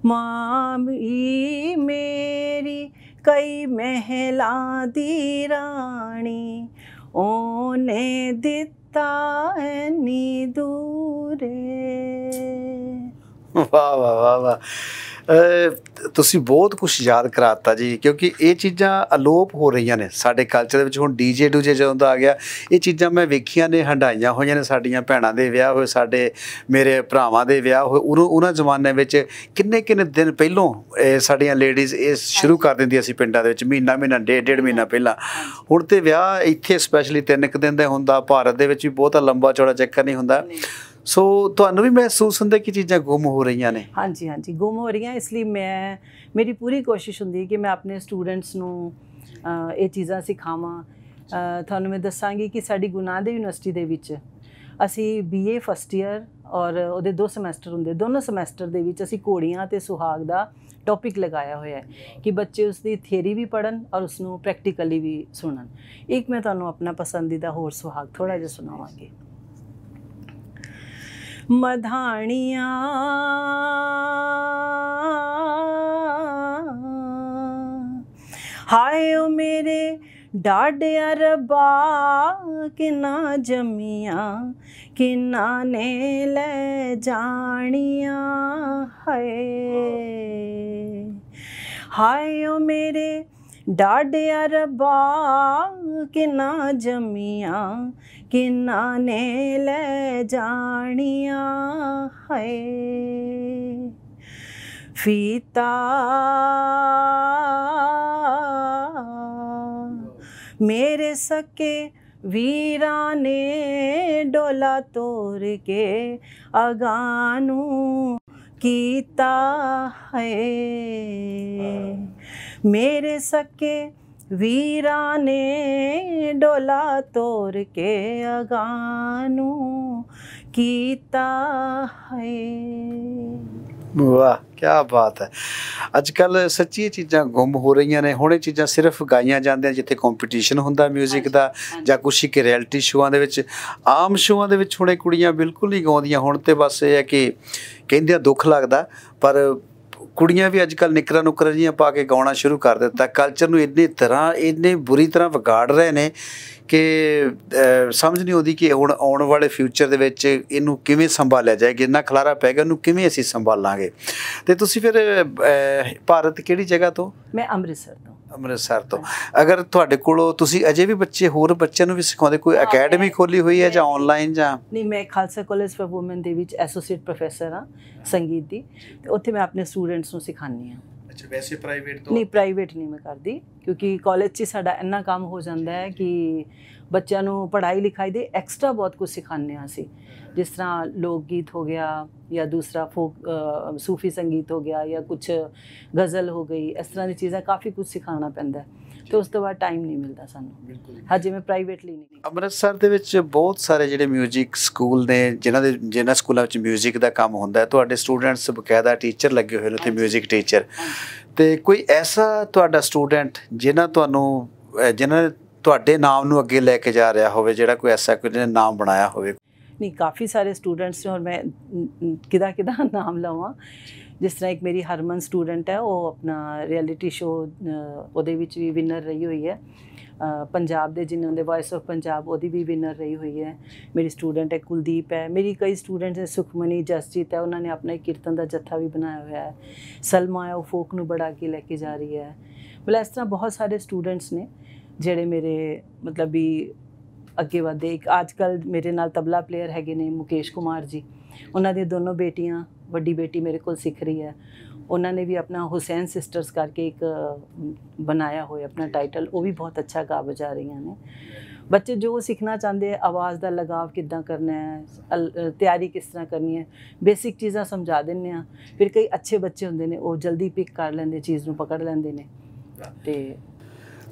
ਮਾਮੀ ਮੇਰੀ ਕਈ ਮਹਿਲਾ ਦੀ ਰਾਣੀ ਉਹਨੇ ਦਿੱਤਾ ਨੀ ਦੂਰੇ ਵਾ ਵਾ ਵਾ ਵਾ ਤੁਸੀਂ ਬਹੁਤ ਕੁਝ ਯਾਦ ਕਰਾਤਾ ਜੀ ਕਿਉਂਕਿ ਇਹ ਚੀਜ਼ਾਂ ਅਲੋਪ ਹੋ ਰਹੀਆਂ ਨੇ ਸਾਡੇ ਕਲਚਰ ਦੇ ਵਿੱਚ ਹੁਣ ਡੀਜੇ ਡੂਜੇ ਜਦੋਂ ਦਾ ਆ ਗਿਆ ਇਹ ਚੀਜ਼ਾਂ ਮੈਂ ਵੇਖੀਆਂ ਨੇ ਹੰਡਾਈਆਂ ਹੋਈਆਂ ਨੇ ਸਾਡੀਆਂ ਭੈਣਾਂ ਦੇ ਵਿਆਹ ਹੋਏ ਸਾਡੇ ਮੇਰੇ ਭਰਾਵਾਂ ਦੇ ਵਿਆਹ ਹੋਏ ਉਹਨਾਂ ਜ਼ਮਾਨੇ ਵਿੱਚ ਕਿੰਨੇ ਕਿੰਨੇ ਦਿਨ ਪਹਿਲਾਂ ਇਹ ਸਾਡੀਆਂ ਲੇਡੀਜ਼ ਇਹ ਸ਼ੁਰੂ ਕਰ ਦਿੰਦੀਆਂ ਸੀ ਪਿੰਡਾਂ ਦੇ ਵਿੱਚ ਮਹੀਨਾ ਮਹੀਨਾ ਡੇਢ ਡੇਢ ਮਹੀਨਾ ਪਹਿਲਾਂ ਹੁਣ ਤੇ ਵਿਆਹ ਇੱਥੇ ਸਪੈਸ਼ਲੀ ਤਿੰਨ ਕੁ ਦਿਨ ਦਾ ਹੁੰਦਾ ਭਾਰਤ ਦੇ ਵਿੱਚ ਵੀ ਬਹੁਤਾ ਲੰਬਾ ਚੌੜਾ ਚੱਕਰ ਨਹੀਂ ਹੁੰਦਾ ਸੋ ਤੁਹਾਨੂੰ ਵੀ ਮਹਿਸੂਸ ਹੁੰਦਾ ਕਿ ਚੀਜ਼ਾਂ ਗੁੰਮ ਹੋ ਰਹੀਆਂ ਨੇ ਹਾਂਜੀ ਹਾਂਜੀ ਗੁੰਮ ਹੋ ਰਹੀਆਂ ਇਸ ਲਈ ਮੈਂ ਮੇਰੀ ਪੂਰੀ ਕੋਸ਼ਿਸ਼ ਹੁੰਦੀ ਹੈ ਕਿ ਮੈਂ ਆਪਣੇ ਸਟੂਡੈਂਟਸ ਨੂੰ ਇਹ ਚੀਜ਼ਾਂ ਸਿਖਾਵਾਂ ਤੁਹਾਨੂੰ ਮੈਂ ਦੱਸਾਂਗੀ ਕਿ ਸਾਡੀ ਗੁਨਾਹ ਦੇ ਯੂਨੀਵਰਸਿਟੀ ਦੇ ਵਿੱਚ ਅਸੀਂ ਬੀਏ ਫਸਟ ਇਅਰ ਔਰ ਉਹਦੇ ਦੋ ਸਮੈਸਟਰ ਹੁੰਦੇ ਦੋਨੋਂ ਸਮੈਸਟਰ ਦੇ ਵਿੱਚ ਅਸੀਂ ਕੋੜੀਆਂ ਤੇ ਸੁਹਾਗ ਦਾ ਟੌਪਿਕ ਲਗਾਇਆ ਹੋਇਆ ਹੈ ਕਿ ਬੱਚੇ ਉਸ ਦੀ ਥਿਉਰੀ ਵੀ ਪੜਨ ਔਰ ਉਸ ਨੂੰ ਪ੍ਰੈਕਟੀਕਲੀ ਵੀ ਸੁਣਨ ਇੱਕ ਮੈਂ ਤੁਹਾਨੂੰ ਆਪਣਾ ਪਸੰਦੀਦਾ ਹੋਰ ਸੁਹਾਗ ਥੋੜਾ ਜਿਹਾ ਸੁਣਾਵਾਂਗੀ ਮਧਾਣੀਆਂ ਹਾਏ ਓ ਮੇਰੇ ਡਾਡਿਆ ਰਬਾ ਕਿਨਾ ਜਮੀਆਂ ਕਿਨਾ ਨੇ ਲੈ ਜਾਣੀਆਂ ਹਾਏ ਹਾਏ ਓ ਮੇਰੇ ਡਾਡਿਆ ਰਬਾ ਕਿਨਾ ਜਮੀਆਂ किन्ना ने ले जानिया है फीता मेरे सके वीरा ने डोला तोड़ के अगानू कीता है हाँ। मेरे सके ਵੀਰਾਂ ਨੇ ਡੋਲਾ ਤੋਰ ਕੇ ਅਗਾਨੂ ਕੀਤਾ ਹੈ ਵਾਹ ਕੀ ਬਾਤ ਹੈ ਅੱਜ ਕੱਲ ਸੱਚੀ ਚੀਜ਼ਾਂ ਗੁੰਮ ਹੋ ਰਹੀਆਂ ਨੇ ਹੁਣ ਚੀਜ਼ਾਂ ਸਿਰਫ ਗਾਈਆਂ ਜਾਂਦੀਆਂ ਜਿੱਥੇ ਕੰਪੀਟੀਸ਼ਨ ਹੁੰਦਾ 뮤직 ਦਾ ਜਾਂ ਕੁਛ ਇੱਕ ਰਿਐਲਿਟੀ ਸ਼ੋਆਂ ਦੇ ਵਿੱਚ ਆਮ ਸ਼ੋਆਂ ਦੇ ਵਿੱਚ ਹੁਣੇ ਕੁੜੀਆਂ ਬਿਲਕੁਲ ਨਹੀਂ ਗਾਉਂਦੀਆਂ ਹੁਣ ਤੇ ਬਸ ਇਹ ਹੈ ਕਿ ਕਹਿੰਦੇ ਆ ਦੁੱਖ ਲੱਗਦਾ ਪਰ ਕੁੜੀਆਂ ਵੀ ਅੱਜ ਕੱਲ ਨਿਕਰਾਂ ਨੁਕਰਾਂ ਜੀਆਂ ਪਾ ਕੇ ਗਾਉਣਾ ਸ਼ੁਰੂ ਕਰ ਦਿੱਤਾ ਕਲਚਰ ਨੂੰ ਇੰਨੇ ਤਰ੍ਹਾਂ ਇੰਨੇ ਬੁਰੀ ਤਰ੍ਹਾਂ ਵਿਗਾੜ ਰਹੇ ਨੇ ਕਿ ਸਮਝ ਨਹੀਂ ਆਉਂਦੀ ਕਿ ਹੁਣ ਆਉਣ ਵਾਲੇ ਫਿਊਚਰ ਦੇ ਵਿੱਚ ਇਹਨੂੰ ਕਿਵੇਂ ਸੰਭਾਲਿਆ ਜਾਏਗਾ ਇੰਨਾ ਖਲਾਰਾ ਪੈਗਾ ਉਹਨੂੰ ਕਿਵੇਂ ਅਸੀਂ ਸੰਭਾਲਾਂਗੇ ਤੇ ਤੁਸੀਂ ਫਿਰ ਭਾਰਤ ਕਿਹੜੀ ਜਗ੍ਹਾ ਤੋਂ ਮੈਂ ਅੰਮ੍ਰਿਤਸਰ ਅੰਮ੍ਰਿਤਸਰ ਤੋਂ ਅਗਰ ਤੁਹਾਡੇ ਕੋਲ ਤੁਸੀਂ ਅਜੇ ਵੀ ਬੱਚੇ ਹੋਰ ਬੱਚਿਆਂ ਨੂੰ ਵੀ ਸਿਖਾਉਂਦੇ ਕੋਈ ਅਕੈਡਮੀ ਖੋਲੀ ਹੋਈ ਹੈ ਜਾਂ ਆਨਲਾਈਨ ਜਾਂ ਨਹੀਂ ਮੈਂ ਖਾਲਸਾ ਕਾਲਜ ਫॉर ਔਮਨ ਦੇ ਵਿੱਚ ਐਸੋਸੀਏਟ ਪ੍ਰੋਫੈਸਰ ਹਾਂ ਸੰਗੀਤ ਦੀ ਤੇ ਉੱਥੇ ਮੈਂ ਆਪਣੇ ਸਟੂਡੈਂਟਸ ਨੂੰ ਸਿਖਾਉਂਦੀ ਹਾਂ ਅੱਛਾ ਵੈਸੇ ਪ੍ਰਾਈਵੇਟ ਤੋਂ ਨਹੀਂ ਪ੍ਰਾਈਵੇਟ ਨਹੀਂ ਮੈਂ ਕਰਦੀ ਕਿਉਂਕਿ ਕਾਲਜ 'ਚ ਸਾਡਾ ਇੰਨਾ ਕੰਮ ਹੋ ਜਾਂਦਾ ਹੈ ਕਿ ਬੱਚਿਆਂ ਨੂੰ ਪੜ੍ਹਾਈ ਲਿਖਾਈ ਦੇ ਐਕਸਟਰਾ ਬਹੁਤ ਕੁਝ ਸਿਖਾਉਂਦੇ ਆ ਸੀ ਜਿਸ ਤਰ੍ਹਾਂ ਲੋਕ ਗੀਤ ਹੋ ਗਿਆ ਜਾਂ ਦੂਸਰਾ ਫੋਕ ਸੂਫੀ ਸੰਗੀਤ ਹੋ ਗਿਆ ਜਾਂ ਕੁਝ ਗਜ਼ਲ ਹੋ ਗਈ ਇਸ ਤਰ੍ਹਾਂ ਦੀ ਚੀਜ਼ਾਂ ਕਾਫੀ ਕੁਝ ਸਿਖਾਉਣਾ ਪੈਂਦਾ ਤੇ ਉਸ ਤੋਂ ਬਾਅਦ ਟਾਈਮ ਨਹੀਂ ਮਿਲਦਾ ਸਾਨੂੰ ਹਾਂ ਮੈਂ ਪ੍ਰਾਈਵੇਟਲੀ ਨਹੀਂ ਅੰਮ੍ਰਿਤਸਰ ਦੇ ਵਿੱਚ ਬਹੁਤ ਸਾਰੇ ਜਿਹੜੇ 뮤직 ਸਕੂਲ ਨੇ ਜਿਨ੍ਹਾਂ ਦੇ ਜਿਨ੍ਹਾਂ ਸਕੂਲਾਂ ਵਿੱਚ 뮤직 ਦਾ ਕੰਮ ਹੁੰਦਾ ਹੈ ਤੁਹਾਡੇ ਸਟੂਡੈਂਟਸ ਬਕਾਇਦਾ ਟੀਚਰ ਲੱਗੇ ਹੋਏ ਨੇ ਉੱਥੇ 뮤직 ਟੀਚਰ ਤੇ ਕੋਈ ਐਸਾ ਤੁਹਾਡਾ ਸਟੂਡੈਂਟ ਜਿਨ੍ਹਾਂ ਤੁਹਾਨੂੰ ਜਿਨ੍ਹਾਂ ਤੁਹਾਡੇ ਨਾਮ ਨੂੰ ਅੱਗੇ ਲੈ ਕੇ ਜਾ ਰਿਹਾ ਹੋਵੇ ਜਿਹੜਾ ਕੋਈ ਐਸਾ ਕੋਈ ਜਿਹਨੇ ਨਾਮ ਬਣਾਇਆ ਹੋਵੇ ਨਹੀਂ ਕਾਫੀ ਸਾਰੇ ਸਟੂਡੈਂਟਸ ਨੇ ਔਰ ਮੈਂ ਕਿਦਾ ਕਿਦਾ ਨਾਮ ਲਵਾਂ ਜਿਸ ਤਰ੍ਹਾਂ ਇੱਕ ਮੇਰੀ ਹਰਮਨ ਸਟੂਡੈਂਟ ਹੈ ਉਹ ਆਪਣਾ ਰਿਐਲਿਟੀ ਸ਼ੋਅ ਉਹਦੇ ਵਿੱਚ ਵੀ ਵਿਨਰ ਰਹੀ ਹੋਈ ਹੈ ਪੰਜਾਬ ਦੇ ਜਿਨ੍ਹਾਂ ਦੇ ਵਾਇਸ ਆਫ ਪੰਜਾਬ ਉਹਦੀ ਵੀ ਵਿਨਰ ਰਹੀ ਹੋਈ ਹੈ ਮੇਰੀ ਸਟੂਡੈਂਟ ਹੈ ਕੁਲਦੀਪ ਹੈ ਮੇਰੀ ਕਈ ਸਟੂਡੈਂਟਸ ਹੈ ਸੁਖਮਨੀ ਜਸਜੀਤ ਹੈ ਉਹਨਾਂ ਨੇ ਆਪਣਾ ਇੱਕ ਕੀਰਤਨ ਦਾ ਜੱਥਾ ਵੀ ਬਣਾਇਆ ਹੋਇਆ ਹੈ ਸਲਮਾ ਹੈ ਉਹ ਫੋਕ ਨੂੰ ਬੜਾ ਅੱਗੇ ਲੈ ਕੇ ਜਾ ਰਹੀ ਹੈ ਮਤਲਬ ਇਸ ਤਰ੍ਹਾਂ ਬਹੁਤ ਸਾਰੇ ਸਟੂਡੈਂਟਸ ਨੇ ਜਿਹੜੇ ਮੇਰੇ ਮਤਲਬ ਵੀ ਅੱਗੇ ਵਧੇ ਇੱਕ ਅੱਜ ਕੱਲ ਮੇਰੇ ਨਾਲ ਤਬਲਾ ਪਲੇਅਰ ਹੈਗੇ ਨੇ ਮੁਕੇਸ਼ ਕੁਮਾਰ ਜੀ ਉਹਨਾਂ ਦੇ ਦੋਨੋਂ ਬੇਟੀਆਂ ਵੱਡੀ ਬੇਟੀ ਮੇਰੇ ਕੋਲ ਸਿੱਖ ਰਹੀ ਹੈ ਉਹਨਾਂ ਨੇ ਵੀ ਆਪਣਾ ਹੁਸੈਨ ਸਿਸਟਰਸ ਕਰਕੇ ਇੱਕ ਬਣਾਇਆ ਹੋਇਆ ਆਪਣਾ ਟਾਈਟਲ ਉਹ ਵੀ ਬਹੁਤ ਅੱਛਾ ਗਾ ਬਜਾ ਰਹੀਆਂ ਨੇ ਬੱਚੇ ਜੋ ਸਿੱਖਣਾ ਚਾਹੁੰਦੇ ਆ ਆਵਾਜ਼ ਦਾ ਲਗਾਵ ਕਿੱਦਾਂ ਕਰਨਾ ਹੈ ਤਿਆਰੀ ਕਿਸ ਤਰ੍ਹਾਂ ਕਰਨੀ ਹੈ ਬੇਸਿਕ ਚੀਜ਼ਾਂ ਸਮਝਾ ਦਿੰਨੇ ਆ ਫਿਰ ਕਈ ਅੱਛੇ ਬੱਚੇ ਹੁੰਦੇ ਨੇ ਉਹ ਜਲਦੀ ਪਿਕ ਕਰ ਲੈਂਦੇ ਚੀਜ਼ ਨੂੰ ਪਕੜ ਲੈਂਦੇ ਨੇ ਤੇ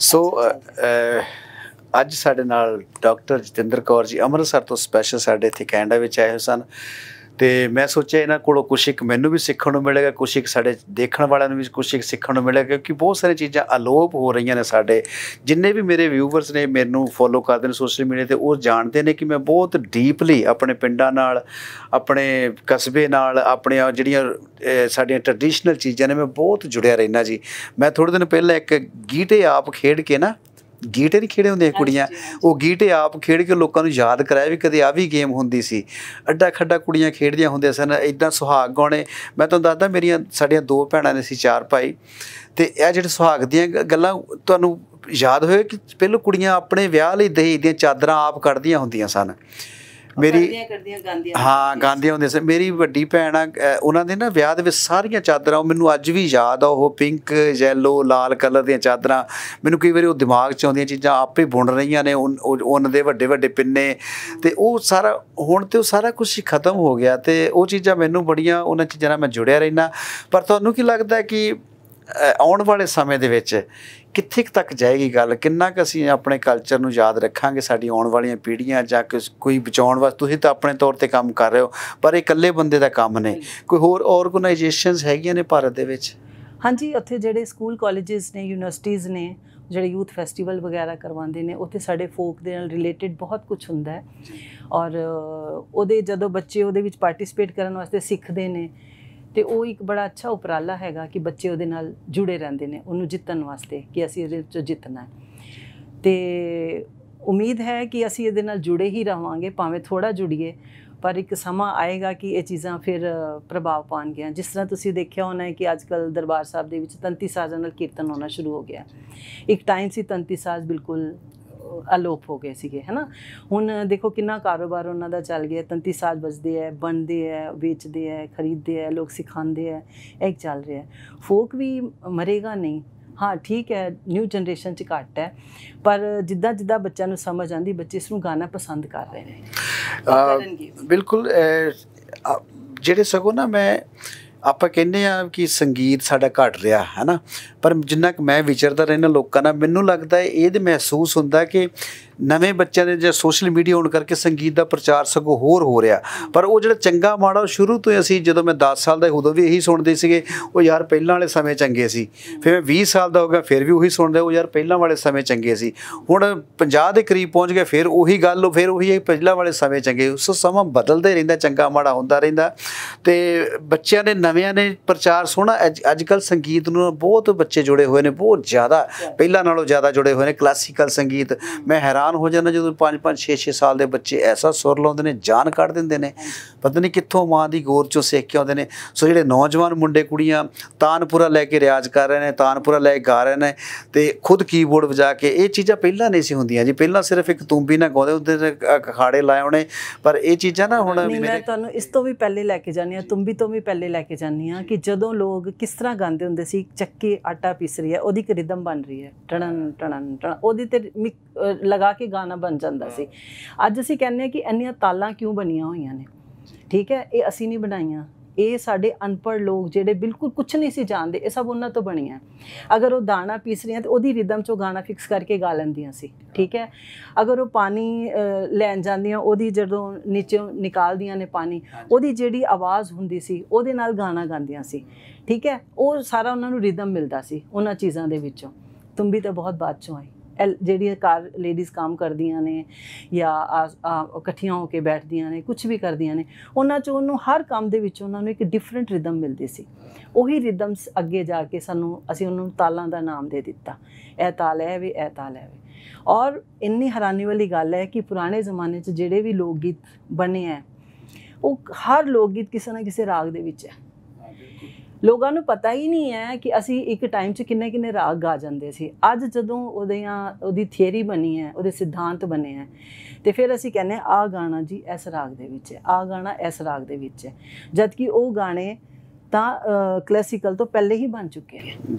ਸੋ uh, uh, ਅੱਜ ਸਾਡੇ ਨਾਲ ਡਾਕਟਰ ਜਤਿੰਦਰ ਕੌਰ ਜੀ ਅੰਮ੍ਰਿਤਸਰ ਤੋਂ ਸਪੈਸ਼ਲ ਸਾਡੇ ਇੱਥੇ ਕੈਨੇਡਾ ਵਿੱਚ ਆਏ ਹੋ ਸਨ ਤੇ ਮੈਂ ਸੋਚਿਆ ਇਹਨਾਂ ਕੋਲੋਂ ਕੁਝ ਇੱਕ ਮੈਨੂੰ ਵੀ ਸਿੱਖਣ ਨੂੰ ਮਿਲੇਗਾ ਕੁਝ ਇੱਕ ਸਾਡੇ ਦੇਖਣ ਵਾਲਿਆਂ ਨੂੰ ਵੀ ਕੁਝ ਇੱਕ ਸਿੱਖਣ ਨੂੰ ਮਿਲੇਗਾ ਕਿਉਂਕਿ ਬਹੁਤ ਸਾਰੀਆਂ ਚੀਜ਼ਾਂ ਅਲੋਪ ਹੋ ਰਹੀਆਂ ਨੇ ਸਾਡੇ ਜਿੰਨੇ ਵੀ ਮੇਰੇ ਵਿਊਵਰਸ ਨੇ ਮੈਨੂੰ ਫੋਲੋ ਕਰਦੇ ਨੇ ਸੋਸ਼ਲ ਮੀਡੀਆ ਤੇ ਉਹ ਜਾਣਦੇ ਨੇ ਕਿ ਮੈਂ ਬਹੁਤ ਡੀਪਲੀ ਆਪਣੇ ਪਿੰਡਾਂ ਨਾਲ ਆਪਣੇ ਕਸਬੇ ਨਾਲ ਆਪਣੇ ਜਿਹੜੀਆਂ ਸਾਡੀਆਂ ਟ੍ਰੈਡੀਸ਼ਨਲ ਚੀਜ਼ਾਂ ਨੇ ਮੈਂ ਬਹੁਤ ਜੁੜਿਆ ਰਹਿਣਾ ਜੀ ਮੈਂ ਥੋੜੇ ਦਿਨ ਪਹਿਲਾਂ ਇੱਕ ਗੀਟੇ ਆਪ ਖੇਡ ਕੇ ਨਾ ਗੀਟੇ ਨਹੀਂ ਖੇਡੇ ਹੁੰਦੇ ਕੁੜੀਆਂ ਉਹ ਗੀਟੇ ਆਪ ਖੇਡ ਕੇ ਲੋਕਾਂ ਨੂੰ ਯਾਦ ਕਰਾਇਆ ਵੀ ਕਦੇ ਆ ਵੀ ਗੇਮ ਹੁੰਦੀ ਸੀ ਅੱਡਾ ਖੱਡਾ ਕੁੜੀਆਂ ਖੇਡਦੀਆਂ ਹੁੰਦੀਆਂ ਸਨ ਇਦਾਂ ਸੁਹਾਗ ਗਾਉਣੇ ਮੈਂ ਤੁਹਾਨੂੰ ਦੱਸਦਾ ਮੇਰੀਆਂ ਸਾਡੀਆਂ ਦੋ ਭੈਣਾਂ ਨੇ ਸੀ ਚਾਰ ਭਾਈ ਤੇ ਇਹ ਜਿਹੜੇ ਸੁਹਾਗ ਦੀਆਂ ਗੱਲਾਂ ਤੁਹਾਨੂੰ ਯਾਦ ਹੋਏ ਕਿ ਪਹਿਲਾਂ ਕੁੜੀਆਂ ਆਪਣੇ ਵਿਆਹ ਲਈ ਦਹੀ ਦੀਆਂ ਚਾਦਰਾਂ ਆਪ ਕੱਢਦੀਆਂ ਹੁੰਦੀਆਂ ਸਨ ਮੇਰੀ ਹਾਂ ਗਾਂਧੀ ਹੁੰਦੇ ਸੀ ਮੇਰੀ ਵੱਡੀ ਭੈਣ ਆ ਉਹਨਾਂ ਦੇ ਨਾ ਵਿਆਹ ਦੇ ਵਿੱਚ ਸਾਰੀਆਂ ਚਾਦਰਾਂ ਮੈਨੂੰ ਅੱਜ ਵੀ ਯਾਦ ਆ ਉਹ ਪਿੰਕ ਜੈਲੋ ਲਾਲ ਕਲਰ ਦੀਆਂ ਚਾਦਰਾਂ ਮੈਨੂੰ ਕਈ ਵਾਰੀ ਉਹ ਦਿਮਾਗ 'ਚ ਆਉਂਦੀਆਂ ਚੀਜ਼ਾਂ ਆਪੇ ਬੁਣ ਰਹੀਆਂ ਨੇ ਉਹਨਾਂ ਦੇ ਵੱਡੇ ਵੱਡੇ ਪਿੰਨੇ ਤੇ ਉਹ ਸਾਰਾ ਹੁਣ ਤੇ ਉਹ ਸਾਰਾ ਕੁਝ ਖਤਮ ਹੋ ਗਿਆ ਤੇ ਉਹ ਚੀਜ਼ਾਂ ਮੈਨੂੰ ਬੜੀਆਂ ਉਹਨਾਂ ਚੀਜ਼ਾਂ ਨਾਲ ਮੈਂ ਜੁੜਿਆ ਰਹਿਣਾ ਪਰ ਤੁਹਾਨੂੰ ਕੀ ਲੱਗਦਾ ਕਿ ਆਉਣ ਵਾਲੇ ਸਮੇਂ ਦੇ ਵਿੱਚ ਕਿੱਥੇ ਤੱਕ ਜਾਏਗੀ ਗੱਲ ਕਿੰਨਾ ਕੁ ਅਸੀਂ ਆਪਣੇ ਕਲਚਰ ਨੂੰ ਯਾਦ ਰੱਖਾਂਗੇ ਸਾਡੀ ਆਉਣ ਵਾਲੀਆਂ ਪੀੜ੍ਹੀਆਂ ਜਾਂ ਕੋਈ ਬਚਾਉਣ ਵਾਸਤੇ ਤੁਸੀਂ ਤਾਂ ਆਪਣੇ ਤੌਰ ਤੇ ਕੰਮ ਕਰ ਰਹੇ ਹੋ ਪਰ ਇਹ ਇਕੱਲੇ ਬੰਦੇ ਦਾ ਕੰਮ ਨਹੀਂ ਕੋਈ ਹੋਰ ਆਰਗੇਨਾਈਜੇਸ਼ਨਸ ਹੈਗੀਆਂ ਨੇ ਭਾਰਤ ਦੇ ਵਿੱਚ ਹਾਂਜੀ ਉੱਥੇ ਜਿਹੜੇ ਸਕੂਲ ਕਾਲਜਸ ਨੇ ਯੂਨੀਵਰਸਿਟੀਆਂ ਨੇ ਜਿਹੜੇ ਯੂਥ ਫੈਸਟੀਵਲ ਵਗੈਰਾ ਕਰਵਾਉਂਦੇ ਨੇ ਉੱਥੇ ਸਾਡੇ ਫੋਕ ਦੇ ਨਾਲ ਰਿਲੇਟਡ ਬਹੁਤ ਕੁਝ ਹੁੰਦਾ ਹੈ ਔਰ ਉਹਦੇ ਜਦੋਂ ਬੱਚੇ ਉਹਦੇ ਵਿੱਚ ਪਾਰਟਿਸਿਪੇਟ ਕਰਨ ਵਾਸਤੇ ਸਿੱਖਦੇ ਨੇ ਤੇ ਉਹ ਇੱਕ ਬੜਾ ਅੱਛਾ ਉਪਰਾਲਾ ਹੈਗਾ ਕਿ ਬੱਚੇ ਉਹਦੇ ਨਾਲ ਜੁੜੇ ਰਹਿੰਦੇ ਨੇ ਉਹਨੂੰ ਜਿੱਤਣ ਵਾਸਤੇ ਕਿ ਅਸੀਂ ਇਹਦੇ ਵਿੱਚੋਂ ਜਿੱਤਣਾ ਹੈ ਤੇ ਉਮੀਦ ਹੈ ਕਿ ਅਸੀਂ ਇਹਦੇ ਨਾਲ ਜੁੜੇ ਹੀ ਰਹਾਂਗੇ ਭਾਵੇਂ ਥੋੜਾ ਜੁੜੀਏ ਪਰ ਇੱਕ ਸਮਾਂ ਆਏਗਾ ਕਿ ਇਹ ਚੀਜ਼ਾਂ ਫਿਰ ਪ੍ਰਭਾਵ ਪਾਣਗੀਆਂ ਜਿਸ ਤਰ੍ਹਾਂ ਤੁਸੀਂ ਦੇਖਿਆ ਹੋਣਾ ਹੈ ਕਿ ਅੱਜਕੱਲ ਦਰਬਾਰ ਸਾਹਿਬ ਦੇ ਵਿੱਚ ਤੰਤੀ ਸਾਜ਼ਾਂ ਨਾਲ ਕੀਰਤਨ ਹੋਣਾ ਸ਼ੁਰੂ ਹੋ ਗਿਆ ਇੱਕ ਟਾਈਮ ਸੀ ਤੰਤੀ ਸਾਜ਼ ਬਿਲਕੁਲ ਅਲੋਪ ਹੋ ਗਏ ਸੀਗੇ ਹੈਨਾ ਹੁਣ ਦੇਖੋ ਕਿੰਨਾ ਕਾਰੋਬਾਰ ਉਹਨਾਂ ਦਾ ਚੱਲ ਗਿਆ ਤੰਤੀ ਸਾਜ ਵੱਜਦੇ ਐ ਬਣਦੇ ਐ ਵੇਚਦੇ ਐ ਖਰੀਦਦੇ ਐ ਲੋਕ ਸਿਖਾਉਂਦੇ ਐ ਇਹ ਚੱਲ ਰਿਹਾ ਫੋਕ ਵੀ ਮਰੇਗਾ ਨਹੀਂ ਹਾਂ ਠੀਕ ਹੈ ਨਿਊ ਜਨਰੇਸ਼ਨ ਚ ਘੱਟ ਹੈ ਪਰ ਜਿੱਦਾਂ ਜਿੱਦਾਂ ਬੱਚਿਆਂ ਨੂੰ ਸਮਝ ਆਂਦੀ ਬੱਚੇ ਇਸ ਨੂੰ ਗਾਣਾ ਪਸੰਦ ਕਰ ਰਹੇ ਨੇ ਬਿਲਕੁਲ ਜਿਹੜੇ ਸਗੋਂ ਨਾ ਮੈਂ ਆਪਾਂ ਕਹਿੰਦੇ ਆ ਕਿ ਸੰਗੀਤ ਸਾਡਾ ਘਟ ਰਿਹਾ ਹੈ ਨਾ ਪਰ ਜਿੰਨਾ ਕਿ ਮੈਂ ਵਿਚਰਦਾ ਰਹਿਣਾ ਲੋਕਾਂ ਨਾਲ ਮੈਨੂੰ ਲੱਗਦਾ ਹੈ ਇਹ ਤੇ ਮਹਿਸੂਸ ਹੁੰਦਾ ਕਿ ਨਵੇਂ ਬੱਚਿਆਂ ਦੇ ਜੇ ਸੋਸ਼ਲ ਮੀਡੀਆ ਹੋਣ ਕਰਕੇ ਸੰਗੀਤ ਦਾ ਪ੍ਰਚਾਰ ਸਗੋਂ ਹੋਰ ਹੋ ਰਿਹਾ ਪਰ ਉਹ ਜਿਹੜਾ ਚੰਗਾ ਮਾੜਾ ਸ਼ੁਰੂ ਤੋਂ ਅਸੀਂ ਜਦੋਂ ਮੈਂ 10 ਸਾਲ ਦਾ ਉਦੋਂ ਵੀ ਇਹੀ ਸੁਣਦੇ ਸੀਗੇ ਉਹ ਯਾਰ ਪਹਿਲਾਂ ਵਾਲੇ ਸਮੇਂ ਚੰਗੇ ਸੀ ਫਿਰ ਮੈਂ 20 ਸਾਲ ਦਾ ਹੋ ਗਿਆ ਫਿਰ ਵੀ ਉਹੀ ਸੁਣਦੇ ਉਹ ਯਾਰ ਪਹਿਲਾਂ ਵਾਲੇ ਸਮੇਂ ਚੰਗੇ ਸੀ ਹੁਣ 50 ਦੇ ਕਰੀਬ ਪਹੁੰਚ ਗਏ ਫਿਰ ਉਹੀ ਗੱਲ ਫਿਰ ਉਹੀ ਪਹਿਲਾਂ ਵਾਲੇ ਸਮੇਂ ਚੰਗੇ ਉਸ ਸਮਾਂ ਬਦਲਦੇ ਰਹਿੰਦਾ ਚੰਗਾ ਮਾੜਾ ਹੁੰਦਾ ਰਹਿੰਦਾ ਤੇ ਬੱਚਿਆਂ ਨੇ ਨਵਿਆਂ ਨੇ ਪ੍ਰਚਾਰ ਸੁਣਾ ਅੱਜ ਕੱਲ ਸੰਗੀਤ ਨੂੰ ਬਹੁਤ ਬੱਚੇ ਜੁੜੇ ਹੋਏ ਨੇ ਬਹੁਤ ਜ਼ਿਆਦਾ ਪਹਿਲਾਂ ਨਾਲੋਂ ਜ਼ਿਆਦਾ ਜੁੜੇ ਹੋਏ ਨੇ ਕਲਾਸਿਕਲ ਸੰਗੀਤ ਮੈਂ ਹੈਰਾਨ ਹੈਰਾਨ ਹੋ ਜਾਂਦਾ ਜਦੋਂ 5 5 6 6 ਸਾਲ ਦੇ ਬੱਚੇ ਐਸਾ ਸੁਰ ਲਾਉਂਦੇ ਨੇ ਜਾਨ ਕੱਢ ਦਿੰਦੇ ਨੇ ਪਤਾ ਨਹੀਂ ਕਿੱਥੋਂ ਮਾਂ ਦੀ ਗੋਦ ਚੋਂ ਸਿੱਖ ਕੇ ਆਉਂਦੇ ਨੇ ਸੋ ਜਿਹੜੇ ਨੌਜਵਾਨ ਮੁੰਡੇ ਕੁੜੀਆਂ ਤਾਨਪੁਰਾ ਲੈ ਕੇ ਰਿਆਜ਼ ਕਰ ਰਹੇ ਨੇ ਤਾਨਪੁਰਾ ਲੈ ਕੇ ਗਾ ਰਹੇ ਨੇ ਤੇ ਖੁਦ ਕੀਬੋਰਡ ਵਜਾ ਕੇ ਇਹ ਚੀਜ਼ਾਂ ਪਹਿਲਾਂ ਨਹੀਂ ਸੀ ਹੁੰਦੀਆਂ ਜੀ ਪਹਿਲਾਂ ਸਿਰਫ ਇੱਕ ਤੂੰਬੀ ਨਾਲ ਗਾਉਂਦੇ ਹੁੰਦੇ ਅਖਾੜੇ ਲਾਏ ਹੋਣੇ ਪਰ ਇਹ ਚੀਜ਼ਾਂ ਨਾ ਹੁਣ ਮੈਂ ਤੁਹਾਨੂੰ ਇਸ ਤੋਂ ਵੀ ਪਹਿਲੇ ਲੈ ਕੇ ਜਾਣੀ ਆ ਤੂੰਬੀ ਤੋਂ ਵੀ ਪਹਿਲੇ ਲੈ ਕੇ ਜਾਣੀ ਆ ਕਿ ਜਦੋਂ ਲੋਕ ਕਿਸ ਤਰ੍ਹਾਂ ਗਾਉਂਦੇ ਹੁੰਦੇ ਸੀ ਚੱਕੀ ਆਟਾ ਪੀਸ ਰਹੀ ਹੈ ਉਹਦੀ ਇੱਕ ਰਿਦਮ ਬਣ ਰਹੀ ਹੈ ਟਣਨ ਟਣਨ ਟਣ ਉਹਦੀ ਤੇ ਲਗਾ ਕੇ ਗਾਣਾ ਬਣ ਜਾਂਦਾ ਸੀ ਅੱਜ ਅਸੀਂ ਕਹਿੰਦੇ ਆ ਕਿ ਇੰਨੀਆਂ ਤਾਲਾਂ ਕਿਉਂ ਬਣੀਆਂ ਹੋਈਆਂ ਨੇ ਠੀਕ ਹੈ ਇਹ ਅਸੀਂ ਨਹੀਂ ਬਣਾਈਆਂ ਇਹ ਸਾਡੇ ਅਨਪੜ ਲੋਕ ਜਿਹੜੇ ਬਿਲਕੁਲ ਕੁਝ ਨਹੀਂ ਸੀ ਜਾਣਦੇ ਇਹ ਸਭ ਉਹਨਾਂ ਤੋਂ ਬਣੀਆਂ ਅਗਰ ਉਹ ਦਾਣਾ ਪੀਸ ਰਹੀਆਂ ਤੇ ਉਹਦੀ ਰਿਦਮ ਚੋਂ ਗਾਣਾ ਫਿਕਸ ਕਰਕੇ ਗਾ ਲੈਂਦੀਆਂ ਸੀ ਠੀਕ ਹੈ ਅਗਰ ਉਹ ਪਾਣੀ ਲੈਣ ਜਾਂਦੀਆਂ ਉਹਦੀ ਜਦੋਂ ਨੀਚੇ ਨਿਕਾਲਦੀਆਂ ਨੇ ਪਾਣੀ ਉਹਦੀ ਜਿਹੜੀ ਆਵਾਜ਼ ਹੁੰਦੀ ਸੀ ਉਹਦੇ ਨਾਲ ਗਾਣਾ ਗਾਉਂਦੀਆਂ ਸੀ ਠੀਕ ਹੈ ਉਹ ਸਾਰਾ ਉਹਨਾਂ ਨੂੰ ਰਿਦਮ ਮਿਲਦਾ ਸੀ ਉਹਨਾਂ ਚੀਜ਼ਾਂ ਦੇ ਵਿੱਚੋਂ ਤੁਮ ਵੀ ਤਾਂ ਬਹੁਤ ਬਾਅਦ ਚੋਂ ਆਈ ਜਿਹੜੀਆਂ ਕਾਰ ਲੇਡੀਜ਼ ਕੰਮ ਕਰਦੀਆਂ ਨੇ ਜਾਂ ਇਕੱਠੀਆਂ ਹੋ ਕੇ ਬੈਠਦੀਆਂ ਨੇ ਕੁਝ ਵੀ ਕਰਦੀਆਂ ਨੇ ਉਹਨਾਂ ਚ ਉਹਨੂੰ ਹਰ ਕੰਮ ਦੇ ਵਿੱਚ ਉਹਨਾਂ ਨੂੰ ਇੱਕ ਡਿਫਰੈਂਟ ਰਿਦਮ ਮਿਲਦੀ ਸੀ ਉਹੀ ਰਿਦਮਸ ਅੱਗੇ ਜਾ ਕੇ ਸਾਨੂੰ ਅਸੀਂ ਉਹਨਾਂ ਨੂੰ ਤਾਲਾਂ ਦਾ ਨਾਮ ਦੇ ਦਿੱਤਾ ਇਹ ਤਾਲ ਹੈ ਵੀ ਇਹ ਤਾਲ ਹੈ ਔਰ ਇੰਨੀ ਹੈਰਾਨੀ ਵਾਲੀ ਗੱਲ ਹੈ ਕਿ ਪੁਰਾਣੇ ਜ਼ਮਾਨੇ 'ਚ ਜਿਹੜੇ ਵੀ ਲੋਕ ਗੀਤ ਬਣੇ ਆ ਉਹ ਹਰ ਲੋਕ ਗੀਤ ਕਿਸੇ ਨਾ ਕਿਸੇ ਰਾਗ ਦੇ ਵਿੱਚ ਹੈ ਲੋਕਾਂ ਨੂੰ ਪਤਾ ਹੀ ਨਹੀਂ ਹੈ ਕਿ ਅਸੀਂ ਇੱਕ ਟਾਈਮ 'ਚ ਕਿੰਨੇ ਕਿੰਨੇ ਰਾਗ ਗਾ ਜਾਂਦੇ ਸੀ ਅੱਜ ਜਦੋਂ ਉਹਦੀਆਂ ਉਹਦੀ ਥਿਉਰੀ ਬਣੀ ਹੈ ਉਹਦੇ ਸਿਧਾਂਤ ਬਣੇ ਹੈ ਤੇ ਫਿਰ ਅਸੀਂ ਕਹਿੰਨੇ ਆ ਗਾਣਾ ਜੀ ਇਸ ਰਾਗ ਦੇ ਵਿੱਚ ਹੈ ਆ ਗਾਣਾ ਇਸ ਰਾਗ ਦੇ ਵਿੱਚ ਹੈ ਜਦਕਿ ਉਹ ਗਾਣੇ ਤਾਂ ਕਲਾਸਿਕਲ ਤੋਂ ਪਹਿਲੇ ਹੀ ਬਣ ਚੁੱਕੇ ਆ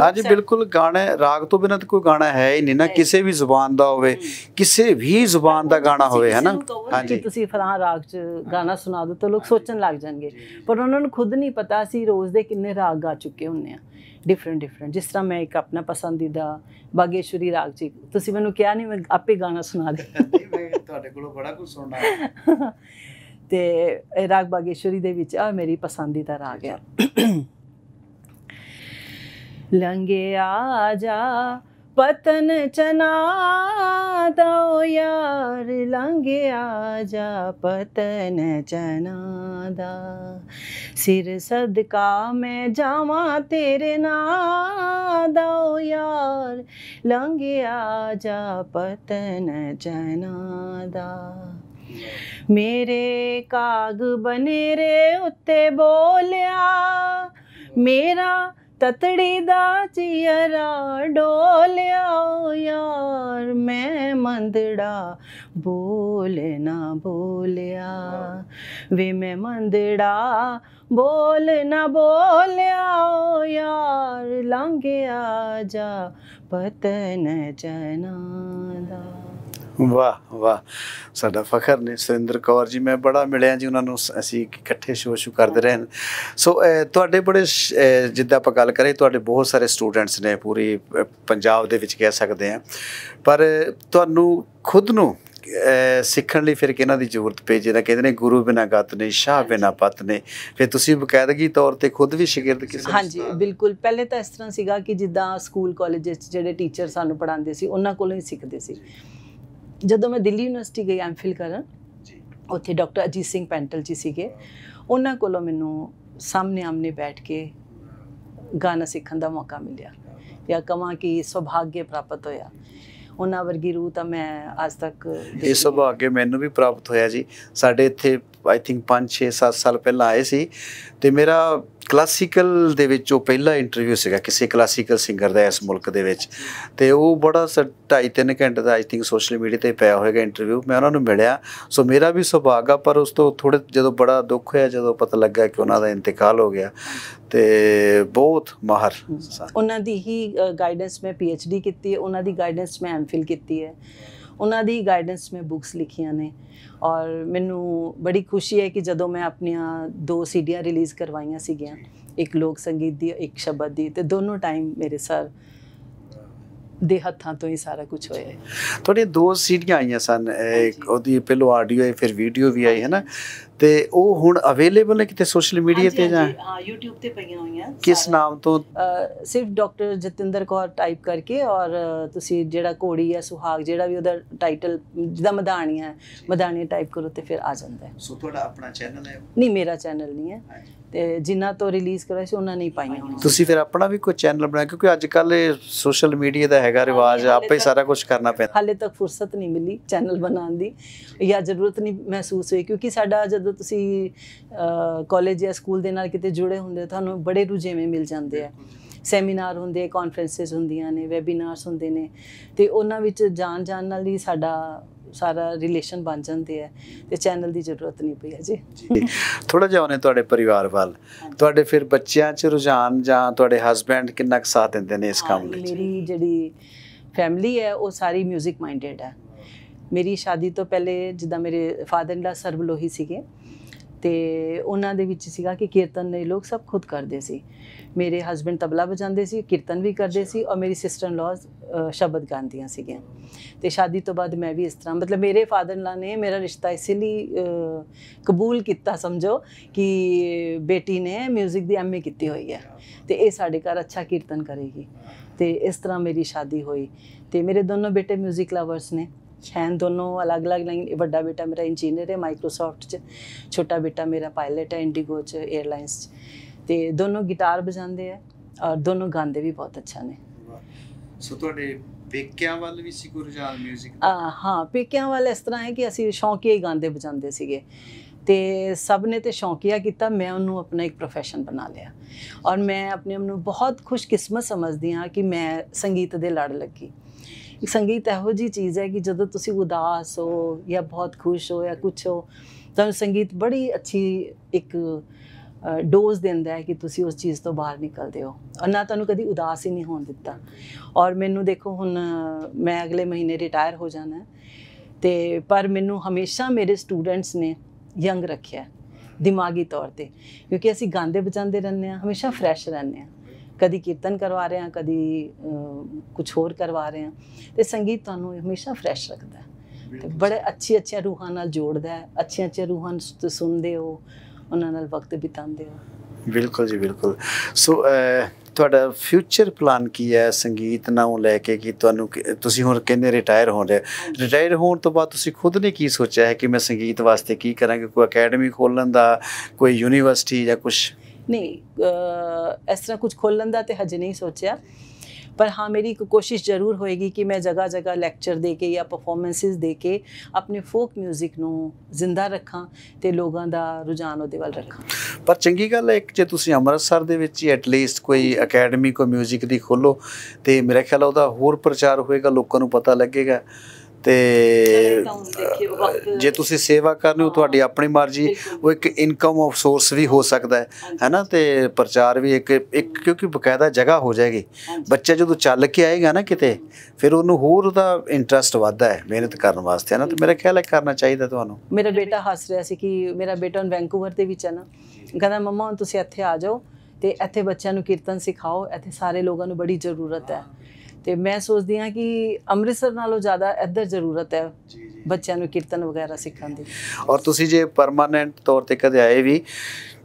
ਹਾਂਜੀ ਬਿਲਕੁਲ ਗਾਣਾ ਰਾਗ ਤੋਂ ਬਿਨਾਂ ਤਾਂ ਕੋਈ ਗਾਣਾ ਹੈ ਹੀ ਨਹੀਂ ਨਾ ਕਿਸੇ ਵੀ ਜ਼ੁਬਾਨ ਦਾ ਹੋਵੇ ਕਿਸੇ ਵੀ ਜ਼ੁਬਾਨ ਦਾ ਗਾਣਾ ਹੋਵੇ ਹੈ ਨਾ ਹਾਂਜੀ ਤੁਸੀਂ ਫਲਾਂ ਰਾਗ 'ਚ ਗਾਣਾ ਸੁਣਾ ਦੋ ਤਾਂ ਲੋਕ ਸੋਚਣ ਲੱਗ ਜਾਣਗੇ ਪਰ ਉਹਨਾਂ ਨੂੰ ਖੁਦ ਨਹੀਂ ਪਤਾ ਸੀ ਰੋਜ਼ ਦੇ ਕਿੰਨੇ ਰਾਗ ਗਾ ਚੁੱਕੇ ਹੁੰਨੇ ਆ ਡਿਫਰੈਂਟ ਡਿਫਰੈਂਟ ਜਿਸ ਤਰ੍ਹਾਂ ਮੈਂ ਇੱਕ ਆਪਣਾ ਪਸੰਦੀਦਾ ਬਾਗੇਸ਼ਵਰੀ ਰਾਗ ਜੀ ਤੁਸੀਂ ਮੈਨੂੰ ਕਿਹਾ ਨਹੀਂ ਮੈਂ ਆਪੇ ਗਾਣਾ ਸੁਣਾ ਦੇ ਮੈਂ ਤੁਹਾਡੇ ਕੋਲੋਂ ਬੜਾ ਕੁਝ ਸੁਣਨਾ ਤੇ ਇਹ ਰਾਗ ਬਾਗੇਸ਼ਵਰੀ ਦੇ ਵਿੱਚ ਆ ਮੇਰੀ ਪਸੰਦੀਦਾ ਰਾਗ ਹੈ लंगे आजा पतन चना दो यार लंगे आजा पतन चना दा सिर सदका मैं जावा तेरे ना दो यार लंगे आजा पतन चना दा मेरे काग बने रे उत्ते बोलिया मेरा ਤਤੜੀ ਦਾ ਚਿਹਰਾ ਡੋਲਿਆ ਯਾਰ ਮੈਂ ਮੰਦੜਾ ਬੋਲਣਾ ਬੋਲਿਆ ਵੇ ਮੈਂ ਮੰਦੜਾ ਬੋਲ ਨਾ ਬੋਲਿਆ ਯਾਰ ਲੰਘਿਆ ਜਾ ਪਤਨ ਜਨਾਂ ਦਾ ਵਾਹ ਵਾਹ ਸਾਡਾ ਫਖਰ ਨੇ ਸੁਰਿੰਦਰ ਕੌਰ ਜੀ ਮੈਂ ਬੜਾ ਮਿਲਿਆ ਜੀ ਉਹਨਾਂ ਨੂੰ ਅਸੀਂ ਇਕੱਠੇ ਸ਼ੋਅ ਸ਼ੁਰੂ ਕਰਦੇ ਰਹੇ ਸੋ ਤੁਹਾਡੇ ਬੜੇ ਜਿੱਦਾਂ ਆਪਾਂ ਗੱਲ ਕਰੇ ਤੁਹਾਡੇ ਬਹੁਤ ਸਾਰੇ ਸਟੂਡੈਂਟਸ ਨੇ ਪੂਰੀ ਪੰਜਾਬ ਦੇ ਵਿੱਚ ਕਹਿ ਸਕਦੇ ਆ ਪਰ ਤੁਹਾਨੂੰ ਖੁਦ ਨੂੰ ਸਿੱਖਣ ਲਈ ਫਿਰ ਕਿਹਨਾਂ ਦੀ ਜ਼ਰੂਰਤ ਪਈ ਜਿਹਦਾ ਕਹਿੰਦੇ ਨੇ ਗੁਰੂ ਬਿਨਾ ਗਤ ਨੇ ਸ਼ਾਹ ਬਿਨਾ ਪਤ ਨੇ ਫਿਰ ਤੁਸੀਂ ਬਕਾਇਦਗੀ ਤੌਰ ਤੇ ਖੁਦ ਵੀ ਸ਼ਾਗਿਰਦ ਕਿਸੇ ਹਾਂਜੀ ਬਿਲਕੁਲ ਪਹਿਲੇ ਤਾਂ ਇਸ ਤਰ੍ਹਾਂ ਸੀਗਾ ਕਿ ਜਿੱਦਾਂ ਸਕੂਲ ਵਿੱਚ ਜਿਹੜੇ ਟੀਚਰ ਸਾਨੂੰ ਪੜਾਉਂਦੇ ਸੀ ਉਹਨਾਂ ਕੋਲੋਂ ਹੀ ਸਿੱਖਦੇ ਸੀ ਜਦੋਂ ਮੈਂ ਦਿੱਲੀ ਯੂਨੀਵਰਸਿਟੀ ਗਈ ਐਮਫਿਲ ਕਰਨ ਜੀ ਉੱਥੇ ਡਾਕਟਰ ਅਜੀਤ ਸਿੰਘ ਪੈਂਟਲ ਜੀ ਸੀਗੇ ਉਹਨਾਂ ਕੋਲੋਂ ਮੈਨੂੰ ਸਾਹਮਣੇ ਆਮਨੇ ਬੈਠ ਕੇ ਗਾਣਾ ਸਿੱਖਣ ਦਾ ਮੌਕਾ ਮਿਲਿਆ ਯਾ ਕਵਾਂ ਕਿ ਸੁਭਾਗਯ ਪ੍ਰਾਪਤ ਹੋਇਆ ਉਹਨਾਂ ਵਰਗੀ ਰੂਹ ਤਾਂ ਮੈਂ ਅੱਜ ਤੱਕ ਇਹ ਸੁਭਾਗੇ ਮੈਨੂੰ ਵੀ ਪ੍ਰਾਪਤ ਹੋਇਆ ਜੀ ਸਾਡੇ ਇੱਥੇ ਆਈ ਥਿੰਕ 5 6 7 ਸਾਲ ਪਹਿਲਾਂ ਆਏ ਸੀ ਤੇ ਮੇਰਾ ਕਲਾਸੀਕਲ ਦੇ ਵਿੱਚ ਉਹ ਪਹਿਲਾ ਇੰਟਰਵਿਊ ਸੀਗਾ ਕਿਸੇ ਕਲਾਸੀਕਲ ਸਿੰਗਰ ਦਾ ਇਸ ਮੁਲਕ ਦੇ ਵਿੱਚ ਤੇ ਉਹ ਬੜਾ 2.5-3 ਘੰਟੇ ਦਾ ਆਈ ਥਿੰਕ ਸੋਸ਼ਲ ਮੀਡੀਆ ਤੇ ਪਿਆ ਹੋਏਗਾ ਇੰਟਰਵਿਊ ਮੈਂ ਉਹਨਾਂ ਨੂੰ ਮਿਲਿਆ ਸੋ ਮੇਰਾ ਵੀ ਸੁਭਾਗ ਆ ਪਰ ਉਸ ਤੋਂ ਥੋੜੇ ਜਦੋਂ ਬੜਾ ਦੁੱਖ ਹੋਇਆ ਜਦੋਂ ਪਤਾ ਲੱਗਾ ਕਿ ਉਹਨਾਂ ਦਾ ਇੰਤਕਾਲ ਹੋ ਗਿਆ ਤੇ ਬਹੁਤ ਮਾਹਰ ਉਹਨਾਂ ਦੀ ਹੀ ਗਾਈਡੈਂਸ ਮੈਂ ਪੀਐਚਡੀ ਕੀਤੀ ਹੈ ਉਹਨਾਂ ਦੀ ਗਾਈਡੈਂਸ ਮੈਂ ਐਮਫਿਲ ਕੀਤੀ ਹੈ ਉਹਨਾਂ ਦੀ ਗਾਈਡੈਂਸ ਮੈਂ ਬੁੱਕਸ ਲਿਖੀਆਂ ਨੇ ਔਰ ਮੈਨੂੰ ਬੜੀ ਖੁਸ਼ੀ ਹੈ ਕਿ ਜਦੋਂ ਮੈਂ ਆਪਣੀਆਂ ਦੋ ਸੀਡੀਆਂ ਰਿਲੀਜ਼ ਕਰਵਾਈਆਂ ਸੀਗੀਆਂ ਇੱਕ ਲੋਕ ਸੰਗੀਤ ਦੀ ਇੱਕ ਸ਼ਬਦ ਦੀ ਤੇ ਦੋਨੋਂ ਟਾਈਮ ਮੇਰੇ ਸਰ ਦੇ ਹੱਥਾਂ ਤੋਂ ਹੀ ਸਾਰਾ ਕੁਝ ਹੋਇਆ ਹੈ ਤੁਹਾਡੇ ਦੋ ਸੀਡੀਆਂ ਆਈਆਂ ਸਨ ਇੱਕ ਉਹਦੀ ਪਹਿਲੋ ਆਡੀਓ ਹੈ ਫਿਰ ਵੀਡੀਓ ਵੀ ਆਈ ਹੈ ਨਾ ਤੇ ਉਹ ਹੁਣ ਅਵੇਲੇਬਲ ਹੈ ਕਿਤੇ ਸੋਸ਼ਲ ਮੀਡੀਆ ਤੇ ਜਾਂ ਹਾਂ YouTube ਤੇ ਪਈਆਂ ਹੋਈਆਂ ਕਿਸ ਨਾਮ ਤੋਂ ਸਿਰਫ ਡਾਕਟਰ ਜਤਿੰਦਰ ਕੌਰ ਟਾਈਪ ਕਰਕੇ ਔਰ ਤੁਸੀਂ ਜਿਹੜਾ ਕੋੜੀ ਹੈ ਸੁਹਾਗ ਜਿਹੜਾ ਵੀ ਉਹਦਾ ਟਾਈਟਲ ਜਿਹਦਾ ਮਦਾਨੀਆ ਹੈ ਮਦਾਨੀਆ ਟਾਈਪ ਕਰੋ ਤੇ ਫਿਰ ਆ ਜਾਂਦਾ ਹੈ ਸੋ ਤੁਹਾਡਾ ਆਪਣਾ ਚੈਨਲ ਹੈ ਨਹੀਂ ਮੇਰਾ ਚੈਨਲ ਨਹੀਂ ਹੈ ਤੇ ਜਿਨ੍ਹਾਂ ਤੋਂ ਰਿਲੀਜ਼ ਕਰਾਇਆ ਸੀ ਉਹਨਾਂ ਨੇ ਪਾਈਆਂ ਹੋਣੀਆਂ ਤੁਸੀਂ ਫਿਰ ਆਪਣਾ ਵੀ ਕੋਈ ਚੈਨਲ ਬਣਾਇਆ ਕਿਉਂਕਿ ਅੱਜ ਕੱਲ ਸੋਸ਼ਲ ਮੀਡੀਆ ਦਾ ਹੈਗਾ ਰਿਵਾਜ ਆਪੇ ਸਾਰਾ ਕੁਝ ਕਰਨਾ ਪੈਂਦਾ ਹਾਲੇ ਤੱਕ ਫੁਰਸਤ ਨਹੀਂ ਮਿਲੀ ਚੈਨਲ ਬਣਾਉਣ ਦੀ ਜਾਂ ਜ਼ਰੂਰਤ ਨਹੀਂ ਮਹਿਸੂਸ ਹੋਈ ਕਿਉਂਕਿ ਸਾਡਾ ਜਦੋਂ ਤੁਸੀਂ ਕਾਲਜ ਜਾਂ ਸਕੂਲ ਦੇ ਨਾਲ ਕਿਤੇ ਜੁੜੇ ਹੁੰਦੇ ਤੁਹਾਨੂੰ ਬੜੇ ਰੁਝੇਵੇਂ ਮਿਲ ਜਾਂਦੇ ਆ ਸੈਮੀਨਾਰ ਹੁੰਦੇ ਕਾਨਫਰੰਸਸ ਹੁੰਦੀਆਂ ਨੇ ਵੈਬੀਨਾਰਸ ਹੁੰਦੇ ਨੇ ਤੇ ਉਹਨਾਂ ਵਿੱਚ ਜਾਣ ਜਾਣ ਨਾਲ ਹੀ ਸਾਡਾ ਸਾਰਾ ਰਿਲੇਸ਼ਨ ਬਣ ਜਾਂਦੇ ਆ ਤੇ ਚੈਨਲ ਦੀ ਜ਼ਰੂਰਤ ਨਹੀਂ ਪਈ ਜੀ ਥੋੜਾ ਜਿਹਾ ਉਹਨੇ ਤੁਹਾਡੇ ਪਰਿਵਾਰ ਵੱਲ ਤੁਹਾਡੇ ਫਿਰ ਬੱਚਿਆਂ 'ਚ ਰੁਝਾਨ ਜਾਂ ਤੁਹਾਡੇ ਹਸਬੰਡ ਕਿੰਨਾ ਕੁ ਸਾਥ ਦਿੰਦੇ ਨੇ ਇਸ ਕੰਮ ਵਿੱਚ ਮੇਰੀ ਜਿਹੜੀ ਫੈਮਿਲੀ ਹੈ ਉਹ ਸਾਰੀ 뮤직 ਮਾਈਂਡਡ ਹੈ ਮੇਰੀ ਸ਼ਾਦੀ ਤੋਂ ਪਹਿਲੇ ਜਿੱਦਾਂ ਮੇਰੇ ਫਾਦਰ ਇਨ ਲਾ ਸਰਬਲੋਹੀ ਸੀਗੇ ਤੇ ਉਹਨਾਂ ਦੇ ਵਿੱਚ ਸੀਗਾ ਕਿ ਕੀਰਤਨ ਦੇ ਲੋਕ ਸਭ ਖੁਦ ਕਰਦੇ ਸੀ ਮੇਰੇ ਹਸਬੰਡ ਤਬਲਾ ਵਜਾਉਂਦੇ ਸੀ ਕੀਰਤਨ ਵੀ ਕਰਦੇ ਸੀ ਔਰ ਮੇਰੀ ਸਿਸਟਰ ਲॉज ਸ਼ਬਦ ਗਾਉਂਦੀਆਂ ਸੀਗੀਆਂ ਤੇ ਸ਼ਾਦੀ ਤੋਂ ਬਾਅਦ ਮੈਂ ਵੀ ਇਸ ਤਰ੍ਹਾਂ ਮਤਲਬ ਮੇਰੇ ਫਾਦਰ ਲਾ ਨੇ ਮੇਰਾ ਰਿਸ਼ਤਾ ਇਸ ਲਈ ਕਬੂਲ ਕੀਤਾ ਸਮਝੋ ਕਿ ਬੇਟੀ ਨੇ 뮤직 ਦੀ ਐਮਏ ਕੀਤੀ ਹੋਈ ਹੈ ਤੇ ਇਹ ਸਾਡੇ ਘਰ ਅੱਛਾ ਕੀਰਤਨ ਕਰੇਗੀ ਤੇ ਇਸ ਤਰ੍ਹਾਂ ਮੇਰੀ ਸ਼ਾਦੀ ਹੋਈ ਤੇ ਮੇਰੇ ਦੋਨੋਂ ਬੇਟੇ 뮤직 ਲਵਰਸ ਨੇ हैं ਦੋਨੋਂ ਅਲੱਗ-ਅਲੱਗ ਲਾਈਨ ਵੱਡਾ ਬੇਟਾ ਮੇਰਾ ਇੰਜੀਨੀਅਰ ਹੈ ਮਾਈਕਰੋਸਾਫਟ 'ਚ ਛੋਟਾ ਬੇਟਾ ਮੇਰਾ ਪਾਇਲਟ ਹੈ ਇੰਡੀਗੋ 'ਚ 에ਅਰਲਾਈਨਸ 'ਚ ਤੇ ਦੋਨੋਂ ਗਿਟਾਰ ਵਜਾਉਂਦੇ ਆ ਔਰ ਦੋਨੋਂ ਗਾਉਂਦੇ ਵੀ ਬਹੁਤ ਅੱਛਾ ਨੇ ਸੋ ਤੁਹਾਡੇ ਪੇਕਿਆਂ ਵੱਲ ਵੀ ਸੀ ਕੋਈ ਰੁਝਾਨ 뮤직 ਦਾ ਹਾਂ ਪੇਕਿਆਂ ਵੱਲ ਇਸ ਤਰ੍ਹਾਂ ਹੈ ਕਿ ਅਸੀਂ ਸ਼ੌਂਕੀਏ ਗਾਉਂਦੇ ਵਜਾਉਂਦੇ ਸੀਗੇ ਤੇ ਸਭ ਨੇ ਤੇ ਸ਼ੌਂਕੀਆ ਕੀਤਾ ਮੈਂ ਉਹਨੂੰ ਆਪਣਾ ਇੱਕ profession ਬਣਾ ਲਿਆ ਔਰ ਮੈਂ ਆਪਣੇ ਆਪ ਨੂੰ ਬਹੁਤ ਖੁਸ਼ਕਿਸਮਤ ਸਮਝਦੀ ਹਾਂ ਕਿ ਮੈਂ ਸੰਗੀਤ ਦੇ ਲੜ ਲੱਗੀ ਸੰਗੀਤ ਇਹੋ ਜੀ ਚੀਜ਼ ਹੈ ਕਿ ਜਦੋਂ ਤੁਸੀਂ ਉਦਾਸ ਹੋ ਜਾਂ ਬਹੁਤ ਖੁਸ਼ ਹੋ ਜਾਂ ਕੁਝ ਹੋ ਤਾਂ ਸੰਗੀਤ ਬੜੀ ਅੱਛੀ ਇੱਕ ਡੋਜ਼ ਦਿੰਦਾ ਹੈ ਕਿ ਤੁਸੀਂ ਉਸ ਚੀਜ਼ ਤੋਂ ਬਾਹਰ ਨਿਕਲਦੇ ਹੋ ਔਰ ਨਾ ਤੁਹਾਨੂੰ ਕਦੀ ਉਦਾਸ ਹੀ ਨਹੀਂ ਹੋਣ ਦਿੱਤਾ ਔਰ ਮੈਨੂੰ ਦੇਖੋ ਹੁਣ ਮੈਂ ਅਗਲੇ ਮਹੀਨੇ ਰਿਟਾਇਰ ਹੋ ਜਾਣਾ ਤੇ ਪਰ ਮੈਨੂੰ ਹਮੇਸ਼ਾ ਮੇਰੇ ਸਟੂਡੈਂਟਸ ਨੇ ਯੰਗ ਰੱਖਿਆ ਦਿਮਾਗੀ ਤੌਰ ਤੇ ਕਿਉਂਕਿ ਅਸੀਂ ਗਾਉਂਦੇ ਬਚਾਉਂਦੇ ਰਹਿੰਦੇ ਆ ਹਮੇਸ਼ਾ ਫਰੈਸ਼ ਰਹਿੰਦੇ ਆ ਕਦੀ ਕੀਰਤਨ ਕਰਵਾ ਰਹੇ ਹਾਂ ਕਦੀ ਕੁਝ ਹੋਰ ਕਰਵਾ ਰਹੇ ਹਾਂ ਤੇ ਸੰਗੀਤ ਤੁਹਾਨੂੰ ਹਮੇਸ਼ਾ ਫਰੈਸ਼ ਰੱਖਦਾ ਹੈ ਤੇ ਬੜੇ ਅੱਛੀ ਅੱਛੇ ਰੂਹਾਂ ਨਾਲ ਜੋੜਦਾ ਹੈ ਅੱਛੇ ਅੱਛੇ ਰੂਹਾਂ ਸੁਣਦੇ ਹੋ ਉਹਨਾਂ ਨਾਲ ਵਕਤ ਬਿਤਾਉਂਦੇ ਹੋ ਬਿਲਕੁਲ ਜੀ ਬਿਲਕੁਲ ਸੋ ਤੁਹਾਡਾ ਫਿਊਚਰ ਪਲਾਨ ਕੀ ਹੈ ਸੰਗੀਤ ਨਾਲ ਲੈ ਕੇ ਕਿ ਤੁਹਾਨੂੰ ਤੁਸੀਂ ਹੁਣ ਕਹਿੰਦੇ ਰਿਟਾਇਰ ਹੋ ਰਹੇ ਰਿਟਾਇਰ ਹੋਣ ਤੋਂ ਬਾਅਦ ਤੁਸੀਂ ਖੁਦ ਨੇ ਕੀ ਸੋਚਿਆ ਹੈ ਕਿ ਮੈਂ ਸੰਗੀਤ ਵਾਸਤੇ ਕੀ ਕਰਾਂਗੇ ਕੋਈ ਅਕੈਡਮੀ ਖੋਲਣ ਦਾ ਕੋਈ ਯੂਨੀਵਰਸਿਟੀ ਜਾਂ ਕੁਝ ਨਹੀਂ ਇਸ ਤਰ੍ਹਾਂ ਕੁਝ ਖੋਲਣ ਦਾ ਤੇ ਹਜੇ ਨਹੀਂ ਸੋਚਿਆ ਪਰ ਹਾਂ ਮੇਰੀ ਕੋਸ਼ਿਸ਼ ਜ਼ਰੂਰ ਹੋਏਗੀ ਕਿ ਮੈਂ ਜਗਾ ਜਗਾ ਲੈਕਚਰ ਦੇ ਕੇ ਜਾਂ ਪਰਫਾਰਮੈਂਸਿਸ ਦੇ ਕੇ ਆਪਣੇ ਫੋਕ 뮤직 ਨੂੰ ਜ਼ਿੰਦਾ ਰੱਖਾਂ ਤੇ ਲੋਕਾਂ ਦਾ ਰੁਝਾਨ ਉਹਦੇ ਵੱਲ ਰੱਖਾਂ ਪਰ ਚੰਗੀ ਗੱਲ ਹੈ ਇੱਕ ਜੇ ਤੁਸੀਂ ਅੰਮ੍ਰਿਤਸਰ ਦੇ ਵਿੱਚ ਹੀ ਐਟ ਲੀਸਟ ਕੋਈ ਅਕੈਡਮੀ ਕੋ 뮤직 ਦੀ ਖੋਲੋ ਤੇ ਮੇਰੇ ਖਿਆਲ ਉਹਦਾ ਹੋਰ ਪ੍ਰਚਾਰ ਹੋਏਗਾ ਲੋਕਾਂ ਨੂੰ ਪਤਾ ਲੱਗੇਗਾ ਤੇ ਜੇ ਤੁਸੀਂ ਸੇਵਾ ਕਰਨੀ ਉਹ ਤੁਹਾਡੀ ਆਪਣੀ ਮਰਜ਼ੀ ਉਹ ਇੱਕ ਇਨਕਮ ਆਫ ਸੋਰਸ ਵੀ ਹੋ ਸਕਦਾ ਹੈ ਹੈਨਾ ਤੇ ਪ੍ਰਚਾਰ ਵੀ ਇੱਕ ਇੱਕ ਕਿਉਂਕਿ ਬਕਾਇਦਾ ਜਗ੍ਹਾ ਹੋ ਜਾਏਗੀ ਬੱਚਾ ਜਦੋਂ ਚੱਲ ਕੇ ਆਏਗਾ ਨਾ ਕਿਤੇ ਫਿਰ ਉਹਨੂੰ ਹੋਰ ਉਹਦਾ ਇੰਟਰਸਟ ਵੱਧਦਾ ਹੈ ਮਿਹਨਤ ਕਰਨ ਵਾਸਤੇ ਹੈਨਾ ਤੇ ਮੇਰਾ ਖਿਆਲ ਹੈ ਕਰਨਾ ਚਾਹੀਦਾ ਤੁਹਾਨੂੰ ਮੇਰਾ ਬੇਟਾ ਹੱਸ ਰਿਹਾ ਸੀ ਕਿ ਮੇਰਾ ਬੇਟਾ ਵੈਂਕੂਵਰ ਦੇ ਵਿੱਚ ਹੈ ਨਾ ਕਹਿੰਦਾ ਮਮਾ ਹੁਣ ਤੁਸੀਂ ਇੱਥੇ ਆ ਜਾਓ ਤੇ ਇੱਥੇ ਬੱਚਿਆਂ ਨੂੰ ਕੀਰਤਨ ਸਿਖਾਓ ਇੱਥੇ ਸਾਰੇ ਲੋਕਾਂ ਨੂੰ ਬੜੀ ਜ਼ਰੂਰਤ ਹੈ ਤੇ ਮੈਂ ਸੋਚਦੀ ਹਾਂ ਕਿ ਅੰਮ੍ਰਿਤਸਰ ਨਾਲੋਂ ਜ਼ਿਆਦਾ ਇੱਧਰ ਜ਼ਰੂਰਤ ਹੈ ਬੱਚਿਆਂ ਨੂੰ ਕੀਰਤਨ ਵਗੈਰਾ ਸਿੱਖਣ ਦੀ ਔਰ ਤੁਸੀਂ ਜੇ ਪਰਮਾਨੈਂਟ ਤੌਰ ਤੇ ਕਦੇ ਆਏ ਵੀ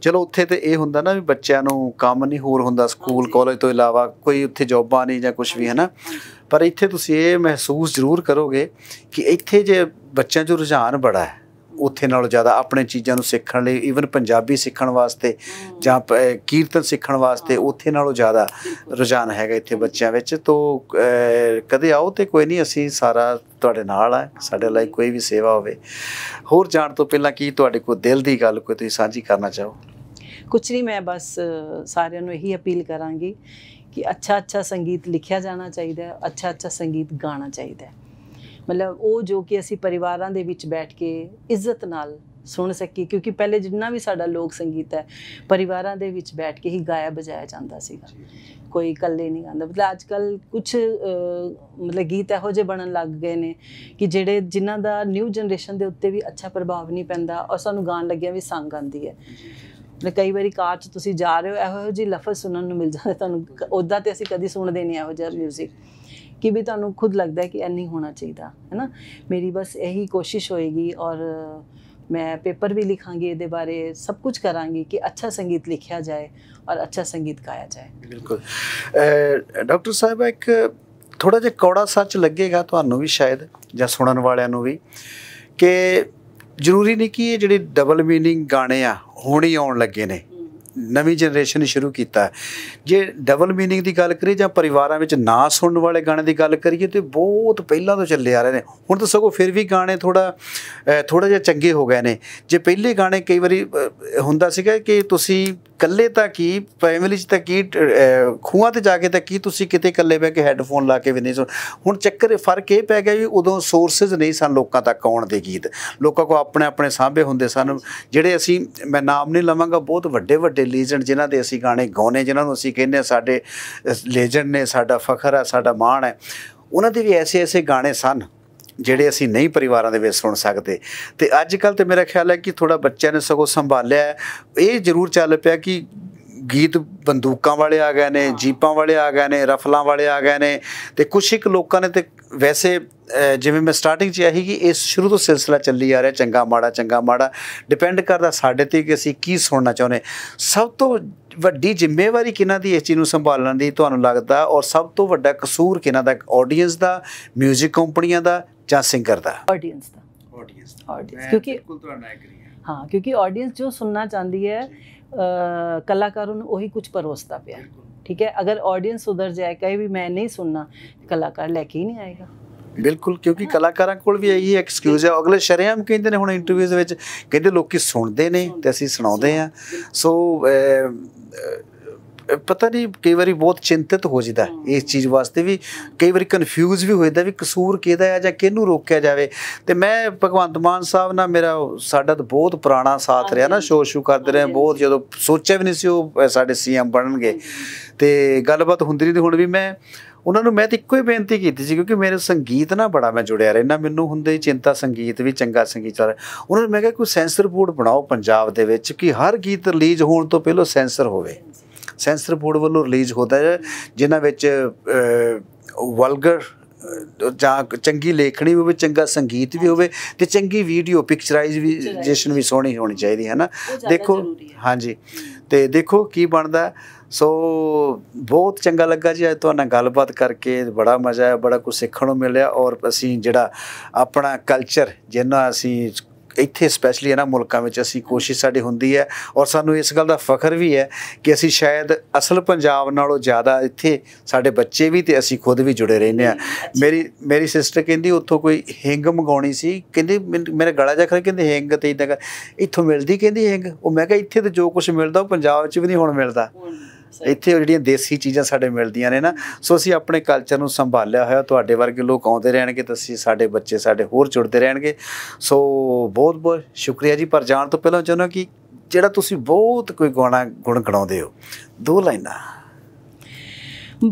ਚਲੋ ਉੱਥੇ ਤੇ ਇਹ ਹੁੰਦਾ ਨਾ ਵੀ ਬੱਚਿਆਂ ਨੂੰ ਕੰਮ ਨਹੀਂ ਹੋਰ ਹੁੰਦਾ ਸਕੂਲ ਕਾਲਜ ਤੋਂ ਇਲਾਵਾ ਕੋਈ ਉੱਥੇ ਜੌਬਾਂ ਨਹੀਂ ਜਾਂ ਕੁਝ ਵੀ ਹੈ ਨਾ ਪਰ ਇੱਥੇ ਤੁਸੀਂ ਇਹ ਮਹਿਸੂਸ ਜ਼ਰੂਰ ਕਰੋਗੇ ਕਿ ਇੱਥੇ ਜੇ ਬੱਚਿਆਂ 'ਚ ਰੁਝਾਨ ਬੜਾ ਹੈ ਉੱਥੇ ਨਾਲੋਂ ਜ਼ਿਆਦਾ ਆਪਣੇ ਚੀਜ਼ਾਂ ਨੂੰ ਸਿੱਖਣ ਲਈ ਈਵਨ ਪੰਜਾਬੀ ਸਿੱਖਣ ਵਾਸਤੇ ਜਾਂ ਕੀਰਤਨ ਸਿੱਖਣ ਵਾਸਤੇ ਉੱਥੇ ਨਾਲੋਂ ਜ਼ਿਆਦਾ ਰੁਝਾਨ ਹੈਗਾ ਇੱਥੇ ਬੱਚਿਆਂ ਵਿੱਚ ਤੋਂ ਕਦੇ ਆਓ ਤੇ ਕੋਈ ਨਹੀਂ ਅਸੀਂ ਸਾਰਾ ਤੁਹਾਡੇ ਨਾਲ ਆ ਸਾਡੇ ਲਈ ਕੋਈ ਵੀ ਸੇਵਾ ਹੋਵੇ ਹੋਰ ਜਾਣ ਤੋਂ ਪਹਿਲਾਂ ਕੀ ਤੁਹਾਡੇ ਕੋਲ ਦਿਲ ਦੀ ਗੱਲ ਕੋਈ ਤੁਸੀਂ ਸਾਂਝੀ ਕਰਨਾ ਚਾਹੋ ਕੁਛ ਨਹੀਂ ਮੈਂ ਬਸ ਸਾਰਿਆਂ ਨੂੰ ਇਹੀ ਅਪੀਲ ਕਰਾਂਗੀ ਕਿ ਅੱਛਾ ਅੱਛਾ ਸੰਗੀਤ ਲਿਖਿਆ ਜਾਣਾ ਚਾਹੀਦਾ ਹੈ ਅੱਛਾ ਅੱਛਾ ਸੰਗੀਤ ਗਾਣਾ ਚਾਹੀਦਾ ਹੈ ਮਤਲਬ ਉਹ ਜੋ ਕਿ ਅਸੀਂ ਪਰਿਵਾਰਾਂ ਦੇ ਵਿੱਚ ਬੈਠ ਕੇ ਇੱਜ਼ਤ ਨਾਲ ਸੁਣ ਸਕੀ ਕਿਉਂਕਿ ਪਹਿਲੇ ਜਿੰਨਾ ਵੀ ਸਾਡਾ ਲੋਕ ਸੰਗੀਤ ਹੈ ਪਰਿਵਾਰਾਂ ਦੇ ਵਿੱਚ ਬੈਠ ਕੇ ਹੀ ਗਾਇਆ ਬਜਾਇਆ ਜਾਂਦਾ ਸੀਗਾ ਕੋਈ ਇਕੱਲੇ ਨਹੀਂ ਗਾਉਂਦਾ ਮਤਲਬ ਅੱਜ ਕੱਲ ਕੁਝ ਮਤਲਬ ਗੀਤ ਇਹੋ ਜਿਹੇ ਬਣਨ ਲੱਗ ਗਏ ਨੇ ਕਿ ਜਿਹੜੇ ਜਿਨ੍ਹਾਂ ਦਾ ਨਿਊ ਜਨਰੇਸ਼ਨ ਦੇ ਉੱਤੇ ਵੀ ਅੱਛਾ ਪ੍ਰਭਾਵ ਨਹੀਂ ਪੈਂਦਾ ਔਰ ਸਾਨੂੰ ਗਾਣ ਲੱਗਿਆ ਵੀ ਸੰਗ ਆਂਦੀ ਹੈ ਮਤਲਬ ਕਈ ਵਾਰੀ ਕਾਰ 'ਚ ਤੁਸੀਂ ਜਾ ਰਹੇ ਹੋ ਇਹੋ ਜਿਹੇ ਲਫ਼ਜ਼ ਸੁਣਨ ਨੂੰ ਮਿਲ ਜਾਂਦੇ ਤੁਹਾਨੂੰ ਉਦਾਂ ਤੇ ਅਸੀਂ ਕਦੀ ਸੁਣਦੇ ਨਹੀਂ ਇਹੋ ਜਿਹਾ 뮤직 ਕਿ ਵੀ ਤੁਹਾਨੂੰ ਖੁਦ ਲੱਗਦਾ ਹੈ ਕਿ ਐਨੀ ਹੋਣਾ ਚਾਹੀਦਾ ਹੈ ਨਾ ਮੇਰੀ ਬਸ ਇਹੀ ਕੋਸ਼ਿਸ਼ ਹੋਏਗੀ ਔਰ ਮੈਂ ਪੇਪਰ ਵੀ ਲਿਖਾਂਗੀ ਇਹਦੇ ਬਾਰੇ ਸਭ ਕੁਝ ਕਰਾਂਗੀ ਕਿ ਅੱਛਾ ਸੰਗੀਤ ਲਿਖਿਆ ਜਾਏ ਔਰ ਅੱਛਾ ਸੰਗੀਤ ਗਾਇਆ ਜਾਏ ਬਿਲਕੁਲ ਡਾਕਟਰ ਸਾਹਿਬ ਇੱਕ ਥੋੜਾ ਜਿਹਾ ਕੌੜਾ ਸੱਚ ਲੱਗੇਗਾ ਤੁਹਾਨੂੰ ਵੀ ਸ਼ਾਇਦ ਜਾਂ ਸੁਣਨ ਵਾਲਿਆਂ ਨੂੰ ਵੀ ਕਿ ਜ਼ਰੂਰੀ ਨਹੀਂ ਕਿ ਇਹ ਜਿਹੜੇ ਡਬਲ ਮੀਨਿੰਗ ਗਾਣੇ ਆ ਹੁਣ ਹੀ ਆਉਣ ਲੱਗੇ ਨੇ ਨਵੀਂ ਜਨਰੇਸ਼ਨ ਨੇ ਸ਼ੁਰੂ ਕੀਤਾ ਜੇ ਡਬਲ ਮੀਨਿੰਗ ਦੀ ਗੱਲ ਕਰੀਏ ਜਾਂ ਪਰਿਵਾਰਾਂ ਵਿੱਚ ਨਾ ਸੁਣਨ ਵਾਲੇ ਗਾਣੇ ਦੀ ਗੱਲ ਕਰੀਏ ਤੇ ਬਹੁਤ ਪਹਿਲਾਂ ਤੋਂ ਚੱਲੇ ਆ ਰਹੇ ਨੇ ਹੁਣ ਤਾਂ ਸਗੋਂ ਫਿਰ ਵੀ ਗਾਣੇ ਥੋੜਾ ਥੋੜਾ ਜਿਹਾ ਚੰਗੇ ਹੋ ਗਏ ਨੇ ਜੇ ਪਹਿਲੇ ਗਾਣੇ ਕਈ ਵਾਰੀ ਹੁੰਦਾ ਸੀਗਾ ਕਿ ਤੁਸੀਂ ਕੱਲੇ ਤਾਂ ਕੀ ਫੈਮਿਲੀ 'ਚ ਤਾਂ ਕੀ ਖੂਹਾਂ ਤੇ ਜਾ ਕੇ ਤਾਂ ਕੀ ਤੁਸੀਂ ਕਿਤੇ ਕੱਲੇ ਬੈ ਕੇ ਹੈੱਡਫੋਨ ਲਾ ਕੇ ਵੀ ਨਹੀਂ ਸੁਣ ਹੁਣ ਚੱਕਰ ਫਰਕ ਇਹ ਪੈ ਗਿਆ ਵੀ ਉਦੋਂ ਸੋਰਸਸ ਨਹੀਂ ਸਨ ਲੋਕਾਂ ਤੱਕ ਆਉਣ ਦੇ ਗੀਤ ਲੋਕਾਂ ਕੋ ਆਪਣੇ ਆਪਣੇ ਸਾਹਮਣੇ ਹੁੰਦੇ ਸਨ ਜਿਹੜੇ ਅਸੀਂ ਮੈਂ ਨਾਮ ਨਹੀਂ ਲਵਾਂਗਾ ਬਹੁਤ ਵੱਡੇ ਵੱਡੇ ਤੇ ਲੀਜੈਂਡ ਜਿਨ੍ਹਾਂ ਦੇ ਅਸੀਂ ਗਾਣੇ ਗਾਉਨੇ ਜਿਨ੍ਹਾਂ ਨੂੰ ਅਸੀਂ ਕਹਿੰਦੇ ਸਾਡੇ ਲੀਜੈਂਡ ਨੇ ਸਾਡਾ ਫਖਰ ਹੈ ਸਾਡਾ ਮਾਣ ਹੈ ਉਹਨਾਂ ਦੇ ਵੀ ਐਸੇ ਐਸੇ ਗਾਣੇ ਸਨ ਜਿਹੜੇ ਅਸੀਂ ਨਹੀਂ ਪਰਿਵਾਰਾਂ ਦੇ ਵਿੱਚ ਸੁਣ ਸਕਦੇ ਤੇ ਅੱਜ ਕੱਲ ਤੇ ਮੇਰਾ ਖਿਆਲ ਹੈ ਕਿ ਥੋੜਾ ਬੱਚਿਆਂ ਨੇ ਸਗੋਂ ਸੰਭਾਲਿਆ ਇਹ ਜ਼ਰੂਰ ਚੱਲ ਪਿਆ ਕਿ ਗੀਤ ਬੰਦੂਕਾਂ ਵਾਲੇ ਆ ਗਏ ਨੇ ਜੀਪਾਂ ਵਾਲੇ ਆ ਗਏ ਨੇ ਰਫਲਾਂ ਵਾਲੇ ਆ ਗਏ ਨੇ ਤੇ ਕੁਝ ਇੱਕ ਲੋਕਾਂ ਨੇ ਤੇ ਵੈਸੇ ਜਿਵੇਂ ਮੈਂ ਸਟਾਰਟਿੰਗ 'ਚ ਆਹੀ ਕਿ ਇਸ ਸ਼ੁਰੂ ਤੋਂ ਸਿਲਸਿਲਾ ਚੱਲੀ ਆ ਰਿਹਾ ਚੰਗਾ ਮਾੜਾ ਚੰਗਾ ਮਾੜਾ ਡਿਪੈਂਡ ਕਰਦਾ ਸਾਡੇ ਤੇ ਕਿ ਅਸੀਂ ਕੀ ਸੁਣਨਾ ਚਾਹੁੰਦੇ ਸਭ ਤੋਂ ਵੱਡੀ ਜ਼ਿੰਮੇਵਾਰੀ ਕਿਨਾਂ ਦੀ ਇਸ ਚੀਜ਼ ਨੂੰ ਸੰਭਾਲਣ ਦੀ ਤੁਹਾਨੂੰ ਲੱਗਦਾ ਔਰ ਸਭ ਤੋਂ ਵੱਡਾ ਕਸੂਰ ਕਿਨਾਂ ਦਾ ਆਡੀਅנס ਦਾ 뮤직 ਕੰਪਨੀਆਂ ਦਾ ਜਾਂ ਸਿੰਗਰ ਦਾ ਆਡੀਅנס ਦਾ ਆਡੀਅנס ਆਡੀਅנס ਕਿਉਂਕਿ ਬਿਲਕੁਲ ਤੁਹਾਡਾ ਐਗਰੀ ਹਾਂ ਕਿਉਂਕਿ ਆਡੀਅנס ਜੋ ਸੁਣਨਾ ਚਾਹੁੰਦੀ ਹੈ ਕਲਾਕਾਰ ਨੂੰ ਉਹੀ ਕੁਝ ਪਰੋਸਦਾ ਪਿਆ ਬਿਲਕੁਲ ਠੀਕ ਹੈ ਅਗਰ ਆਡੀਅנס ਉਧਰ ਜਾਏ ਕਹੇ ਵੀ ਮੈਂ ਨਹੀਂ ਸੁਣਨਾ ਕਲਾਕਾਰ ਲੈ ਕੇ ਹੀ ਨਹੀਂ ਆਏਗਾ ਬਿਲਕੁਲ ਕਿਉਂਕਿ ਕਲਾਕਾਰਾਂ ਕੋਲ ਵੀ ਇਹੀ ਐਕਸਕਿਊਜ਼ ਹੈ ਅਗਲੇ ਸ਼ਰਿਆਮ ਕਹਿੰਦੇ ਨੇ ਹੁਣ ਇੰਟਰਵਿਊਜ਼ ਵਿੱਚ ਕਹਿੰਦੇ ਲੋਕੀ ਸੁਣਦੇ ਨੇ ਤੇ ਅਸੀਂ ਸੁਣਾਉਂਦੇ ਆ ਸੋ ਪਤਾ ਨਹੀਂ ਕਈ ਵਾਰੀ ਬਹੁਤ ਚਿੰਤਿਤ ਹੋ ਜਿਦਾ ਇਸ ਚੀਜ਼ ਵਾਸਤੇ ਵੀ ਕਈ ਵਾਰੀ ਕਨਫਿਊਜ਼ ਵੀ ਹੋ ਜਾਂਦਾ ਵੀ ਕਸੂਰ ਕਿਹਦਾ ਹੈ ਜਾਂ ਕਿਹਨੂੰ ਰੋਕਿਆ ਜਾਵੇ ਤੇ ਮੈਂ ਭਗਵੰਤ ਮਾਨ ਸਾਹਿਬ ਨਾਲ ਮੇਰਾ ਸਾਡਾ ਤਾਂ ਬਹੁਤ ਪੁਰਾਣਾ ਸਾਥ ਰਿਹਾ ਨਾ ਸ਼ੋਅ ਸ਼ੁਰੂ ਕਰਦੇ ਰਹੇ ਬਹੁਤ ਜਦੋਂ ਸੋਚਿਆ ਵੀ ਨਹੀਂ ਸੀ ਉਹ ਸਾਡੇ ਸੀਐਮ ਬਣਨਗੇ ਤੇ ਗੱਲਬਾਤ ਹੁੰਦੀ ਰਹੀ ਹੁਣ ਵੀ ਮੈਂ ਉਹਨਾਂ ਨੂੰ ਮੈਂ ਤਾਂ ਇੱਕੋ ਹੀ ਬੇਨਤੀ ਕੀਤੀ ਸੀ ਕਿਉਂਕਿ ਮੇਰੇ ਸੰਗੀਤ ਨਾਲ ਬੜਾ ਮੈਂ ਜੁੜਿਆ ਰਹਿਣਾ ਮੈਨੂੰ ਹੁੰਦੇ ਚਿੰਤਾ ਸੰਗੀਤ ਵੀ ਚੰਗਾ ਸੰਗੀਤ ਚੱਲ ਉਹਨਾਂ ਨੂੰ ਮੈਂ ਕਿਹਾ ਕੋਈ ਸੈਂਸਰ ਬੋਰਡ ਬਣਾਓ ਪੰਜਾਬ ਦੇ ਵਿੱਚ ਕਿ ਹਰ ਗੀਤ ਰਿਲੀਜ਼ ਹੋਣ ਤੋਂ ਪਹਿਲਾਂ ਸੈਂਸਰ ਹੋਵੇ ਸੈਂਸਰ ਬੋਰਡ ਵੱਲੋਂ ਰਿਲੀਜ਼ ਹੁੰਦਾ ਹੈ ਜਿਨ੍ਹਾਂ ਵਿੱਚ ਵਲਗਰ ਜਾਂ ਚੰਗੀ ਲੇਖਣੀ ਹੋਵੇ ਚੰਗਾ ਸੰਗੀਤ ਵੀ ਹੋਵੇ ਤੇ ਚੰਗੀ ਵੀਡੀਓ ਪਿਕਚਰਾਈਜ਼ੇਸ਼ਨ ਵੀ ਸੋਹਣੀ ਹੋਣੀ ਚਾਹੀਦੀ ਹੈ ਨਾ ਦੇਖੋ ਹਾਂਜੀ ਤੇ ਦੇਖੋ ਕੀ ਬਣਦਾ ਸੋ ਬਹੁਤ ਚੰਗਾ ਲੱਗਾ ਜੀ ਅੱਜ ਤੁਹਾਡਾ ਗੱਲਬਾਤ ਕਰਕੇ ਬੜਾ ਮਜ਼ਾ ਆਇਆ ਬੜਾ ਕੁਝ ਸਿੱਖਣ ਨੂੰ ਮਿਲਿਆ ਔਰ ਅਸੀਂ ਜਿਹੜਾ ਆਪਣਾ ਕਲਚਰ ਜਿੰਨਾ ਅਸੀਂ ਇੱਥੇ ਸਪੈਸ਼ਲੀ ਇਹਨਾਂ ਮੁਲਕਾਂ ਵਿੱਚ ਅਸੀਂ ਕੋਸ਼ਿਸ਼ ਸਾਡੀ ਹੁੰਦੀ ਹੈ ਔਰ ਸਾਨੂੰ ਇਸ ਗੱਲ ਦਾ ਫਖਰ ਵੀ ਹੈ ਕਿ ਅਸੀਂ ਸ਼ਾਇਦ ਅਸਲ ਪੰਜਾਬ ਨਾਲੋਂ ਜ਼ਿਆਦਾ ਇੱਥੇ ਸਾਡੇ ਬੱਚੇ ਵੀ ਤੇ ਅਸੀਂ ਖੁਦ ਵੀ ਜੁੜੇ ਰਹਿੰਦੇ ਆ ਮੇਰੀ ਮੇਰੀ ਸਿਸਟਰ ਕਹਿੰਦੀ ਉੱਥੋਂ ਕੋਈ ਹਿੰਗ ਮੰਗਾਉਣੀ ਸੀ ਕਹਿੰਦੀ ਮੇਰੇ ਗਲਾ ਜਾ ਖਰ ਕਹਿੰਦੇ ਹਿੰਗ ਤੇ ਇਦਾਂ ਇੱਥੋਂ ਮਿਲਦੀ ਕਹਿੰਦੀ ਹਿੰਗ ਉਹ ਮੈਂ ਕਿਹਾ ਇੱਥੇ ਤੇ ਜੋ ਕੁਝ ਮਿਲਦਾ ਉਹ ਪੰਜਾਬ 'ਚ ਵੀ ਨਹੀਂ ਹੁਣ ਮਿਲਦਾ ਇੱਥੇ ਜਿਹੜੀਆਂ ਦੇਸੀ ਚੀਜ਼ਾਂ ਸਾਡੇ ਮਿਲਦੀਆਂ ਨੇ ਨਾ ਸੋ ਅਸੀਂ ਆਪਣੇ ਕਲਚਰ ਨੂੰ ਸੰਭਾਲਿਆ ਹੋਇਆ ਤੁਹਾਡੇ ਵਰਗੇ ਲੋਕ ਆਉਂਦੇ ਰਹਿਣਗੇ ਤਾਂ ਅਸੀਂ ਸਾਡੇ ਬੱਚੇ ਸਾਡੇ ਹੋਰ ਜੁੜਦੇ ਰਹਿਣਗੇ ਸੋ ਬਹੁਤ ਬਹੁਤ ਸ਼ੁਕਰੀਆ ਜੀ ਪਰ ਜਾਣ ਤੋਂ ਪਹਿਲਾਂ ਚਾਹੁੰਦਾ ਕਿ ਜਿਹੜਾ ਤੁਸੀਂ ਬਹੁਤ ਕੋਈ ਗਾਣਾ ਗੁਣ ਗਣਾਉਂਦੇ ਹੋ ਦੋ ਲਾਈਨਾਂ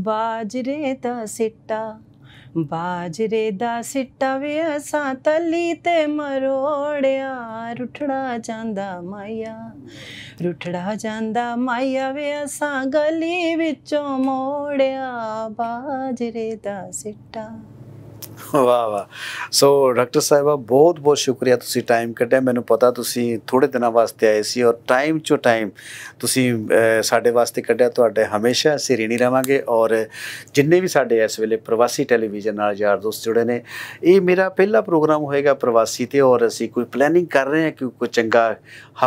ਬਾਜਰੇ ਦਾ ਸਿੱਟਾ ਬਾਜਰੇ ਦਾ ਸਿੱਟਾ ਵੇ ਅਸਾਂ ਤਲੀ ਤੇ ਮਰੋੜਿਆ ਰੁੱਠੜਾ ਜਾਂਦਾ ਮਾਇਆ ਰੁਠੜਾ ਜਾਂਦਾ ਮਾਇਆ ਵੇ ਅਸਾਂ ਗਲੀ ਵਿੱਚੋਂ ਮੋੜਿਆ ਬਾਜਰੇ ਦਾ ਸਿੱਟਾ ਵਾਹ ਵਾਹ ਸੋ ਡਾਕਟਰ ਸਾਹਿਬਾ ਬਹੁਤ ਬਹੁਤ ਸ਼ੁਕਰੀਆ ਤੁਸੀਂ ਟਾਈਮ ਕੱਢਿਆ ਮੈਨੂੰ ਪਤਾ ਤੁਸੀਂ ਥੋੜੇ ਦਿਨਾਂ ਵਾਸਤੇ ਆਏ ਸੀ ਔਰ ਟਾਈਮ ਚੋ ਟਾਈਮ ਤੁਸੀਂ ਸਾਡੇ ਵਾਸਤੇ ਕੱਢਿਆ ਤੁਹਾਡੇ ਹਮੇਸ਼ਾ ਅਸੀਂ ਰਿਣੀ ਰਵਾਂਗੇ ਔਰ ਜਿੰਨੇ ਵੀ ਸਾਡੇ ਇਸ ਵੇਲੇ ਪ੍ਰਵਾਸੀ ਟੈਲੀਵਿਜ਼ਨ ਨਾਲ ਯਾਰ ਦੋਸਤ ਜੁੜੇ ਨੇ ਇਹ ਮੇਰਾ ਪਹਿਲਾ ਪ੍ਰੋਗਰਾਮ ਹੋਏਗਾ ਪ੍ਰਵਾਸੀ ਤੇ ਔਰ ਅਸੀਂ ਕੋਈ ਪਲੈਨਿੰਗ ਕਰ ਰਹੇ ਹਾਂ ਕਿ ਕੋਈ ਚੰਗਾ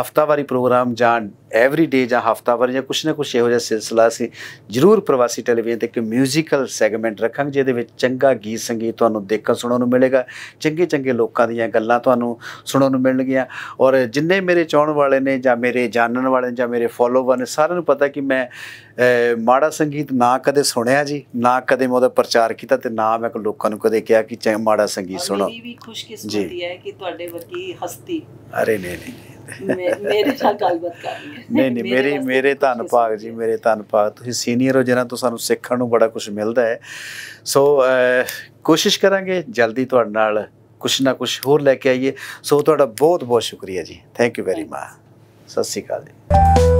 ਹਫਤਾਵਾਰੀ ਪ੍ਰੋਗਰਾਮ ਜਾਂ ਐਵਰੀ ਡੇ ਜਾਂ ਹਫਤਾਵਾਰ ਜਾਂ ਕੁਛ ਨਾ ਕੁਛ ਇਹੋ ਜਿਹਾ ਸਿਲਸਿਲਾ ਸੀ ਜ਼ਰੂਰ ਪ੍ਰਵਾਸੀ ਟੈਲੀਵਿਜ਼ਨ ਤੇ ਇੱਕ 뮤지컬 ਸੈਗਮੈਂਟ ਰੱਖਾਂਗੇ ਜਿਹਦੇ ਵਿੱਚ ਚੰਗਾ ਗੀਤ ਸੰਗੀਤ ਤੁਹਾਨੂੰ ਦੇਖਣ ਸੁਣਨ ਨੂੰ ਮਿਲੇਗਾ ਚੰਗੇ ਚੰਗੇ ਲੋਕਾਂ ਦੀਆਂ ਗੱਲਾਂ ਤੁਹਾਨੂੰ ਸੁਣਨ ਨੂੰ ਮਿਲਣਗੀਆਂ ਔਰ ਜਿੰਨੇ ਮੇਰੇ ਚਾਹਣ ਵਾਲੇ ਨੇ ਜਾਂ ਮੇਰੇ ਜਾਣਨ ਵਾਲੇ ਜਾਂ ਮੇਰੇ ਫੋਲੋਅਰ ਨੇ ਸਾਰਿਆਂ ਨੂੰ ਪਤਾ ਕਿ ਮੈਂ ਮਾੜਾ ਸੰਗੀਤ ਨਾ ਕਦੇ ਸੁਣਿਆ ਜੀ ਨਾ ਕਦੇ ਮੈਂ ਉਹਦਾ ਪ੍ਰਚਾਰ ਕੀਤਾ ਤੇ ਨਾ ਮੈਂ ਲੋਕਾਂ ਨੂੰ ਕਦੇ ਕਿਹਾ ਕਿ ਚਾਹ ਮਾੜਾ ਸੰਗੀਤ ਸੁਣੋ ਜੀ ਵੀ ਖੁਸ਼ਕਿਸਮਤੀ ਹੈ ਕਿ ਤੁਹਾਡੇ ਵਰਗੀ ਹਸਤੀ ਅਰੇ ਨਹੀਂ ਨਹੀਂ ਮੇਰੇ ਨਾਲ ਗੱਲਬਾਤ ਕਰਨੀ ਨਹੀਂ ਨਹੀਂ ਮੇਰੇ ਮੇਰੇ ਧੰਨਪਾਗ ਜੀ ਮੇਰੇ ਧੰਨਪਾਗ ਤੁਸੀਂ ਸੀਨੀਅਰ ਹੋ ਜਿਹਨਾਂ ਤੋਂ ਸਾਨੂੰ ਸਿੱਖਣ ਨੂੰ ਬੜਾ ਕੁਝ ਮਿਲਦਾ ਹੈ ਸੋ ਕੋਸ਼ਿਸ਼ ਕਰਾਂਗੇ ਜਲਦੀ ਤੁਹਾਡੇ ਨਾਲ ਕੁਛ ਨਾ ਕੁਛ ਹੋਰ ਲੈ ਕੇ ਆਈਏ ਸੋ ਤੁਹਾਡਾ ਬਹੁਤ ਬਹੁਤ ਸ਼ੁਕਰੀਆ ਜੀ ਥੈਂਕ ਯੂ ਵੈਰੀ ਮਚ ਸਤਿ ਸ਼੍ਰੀ ਅਕਾਲ ਜੀ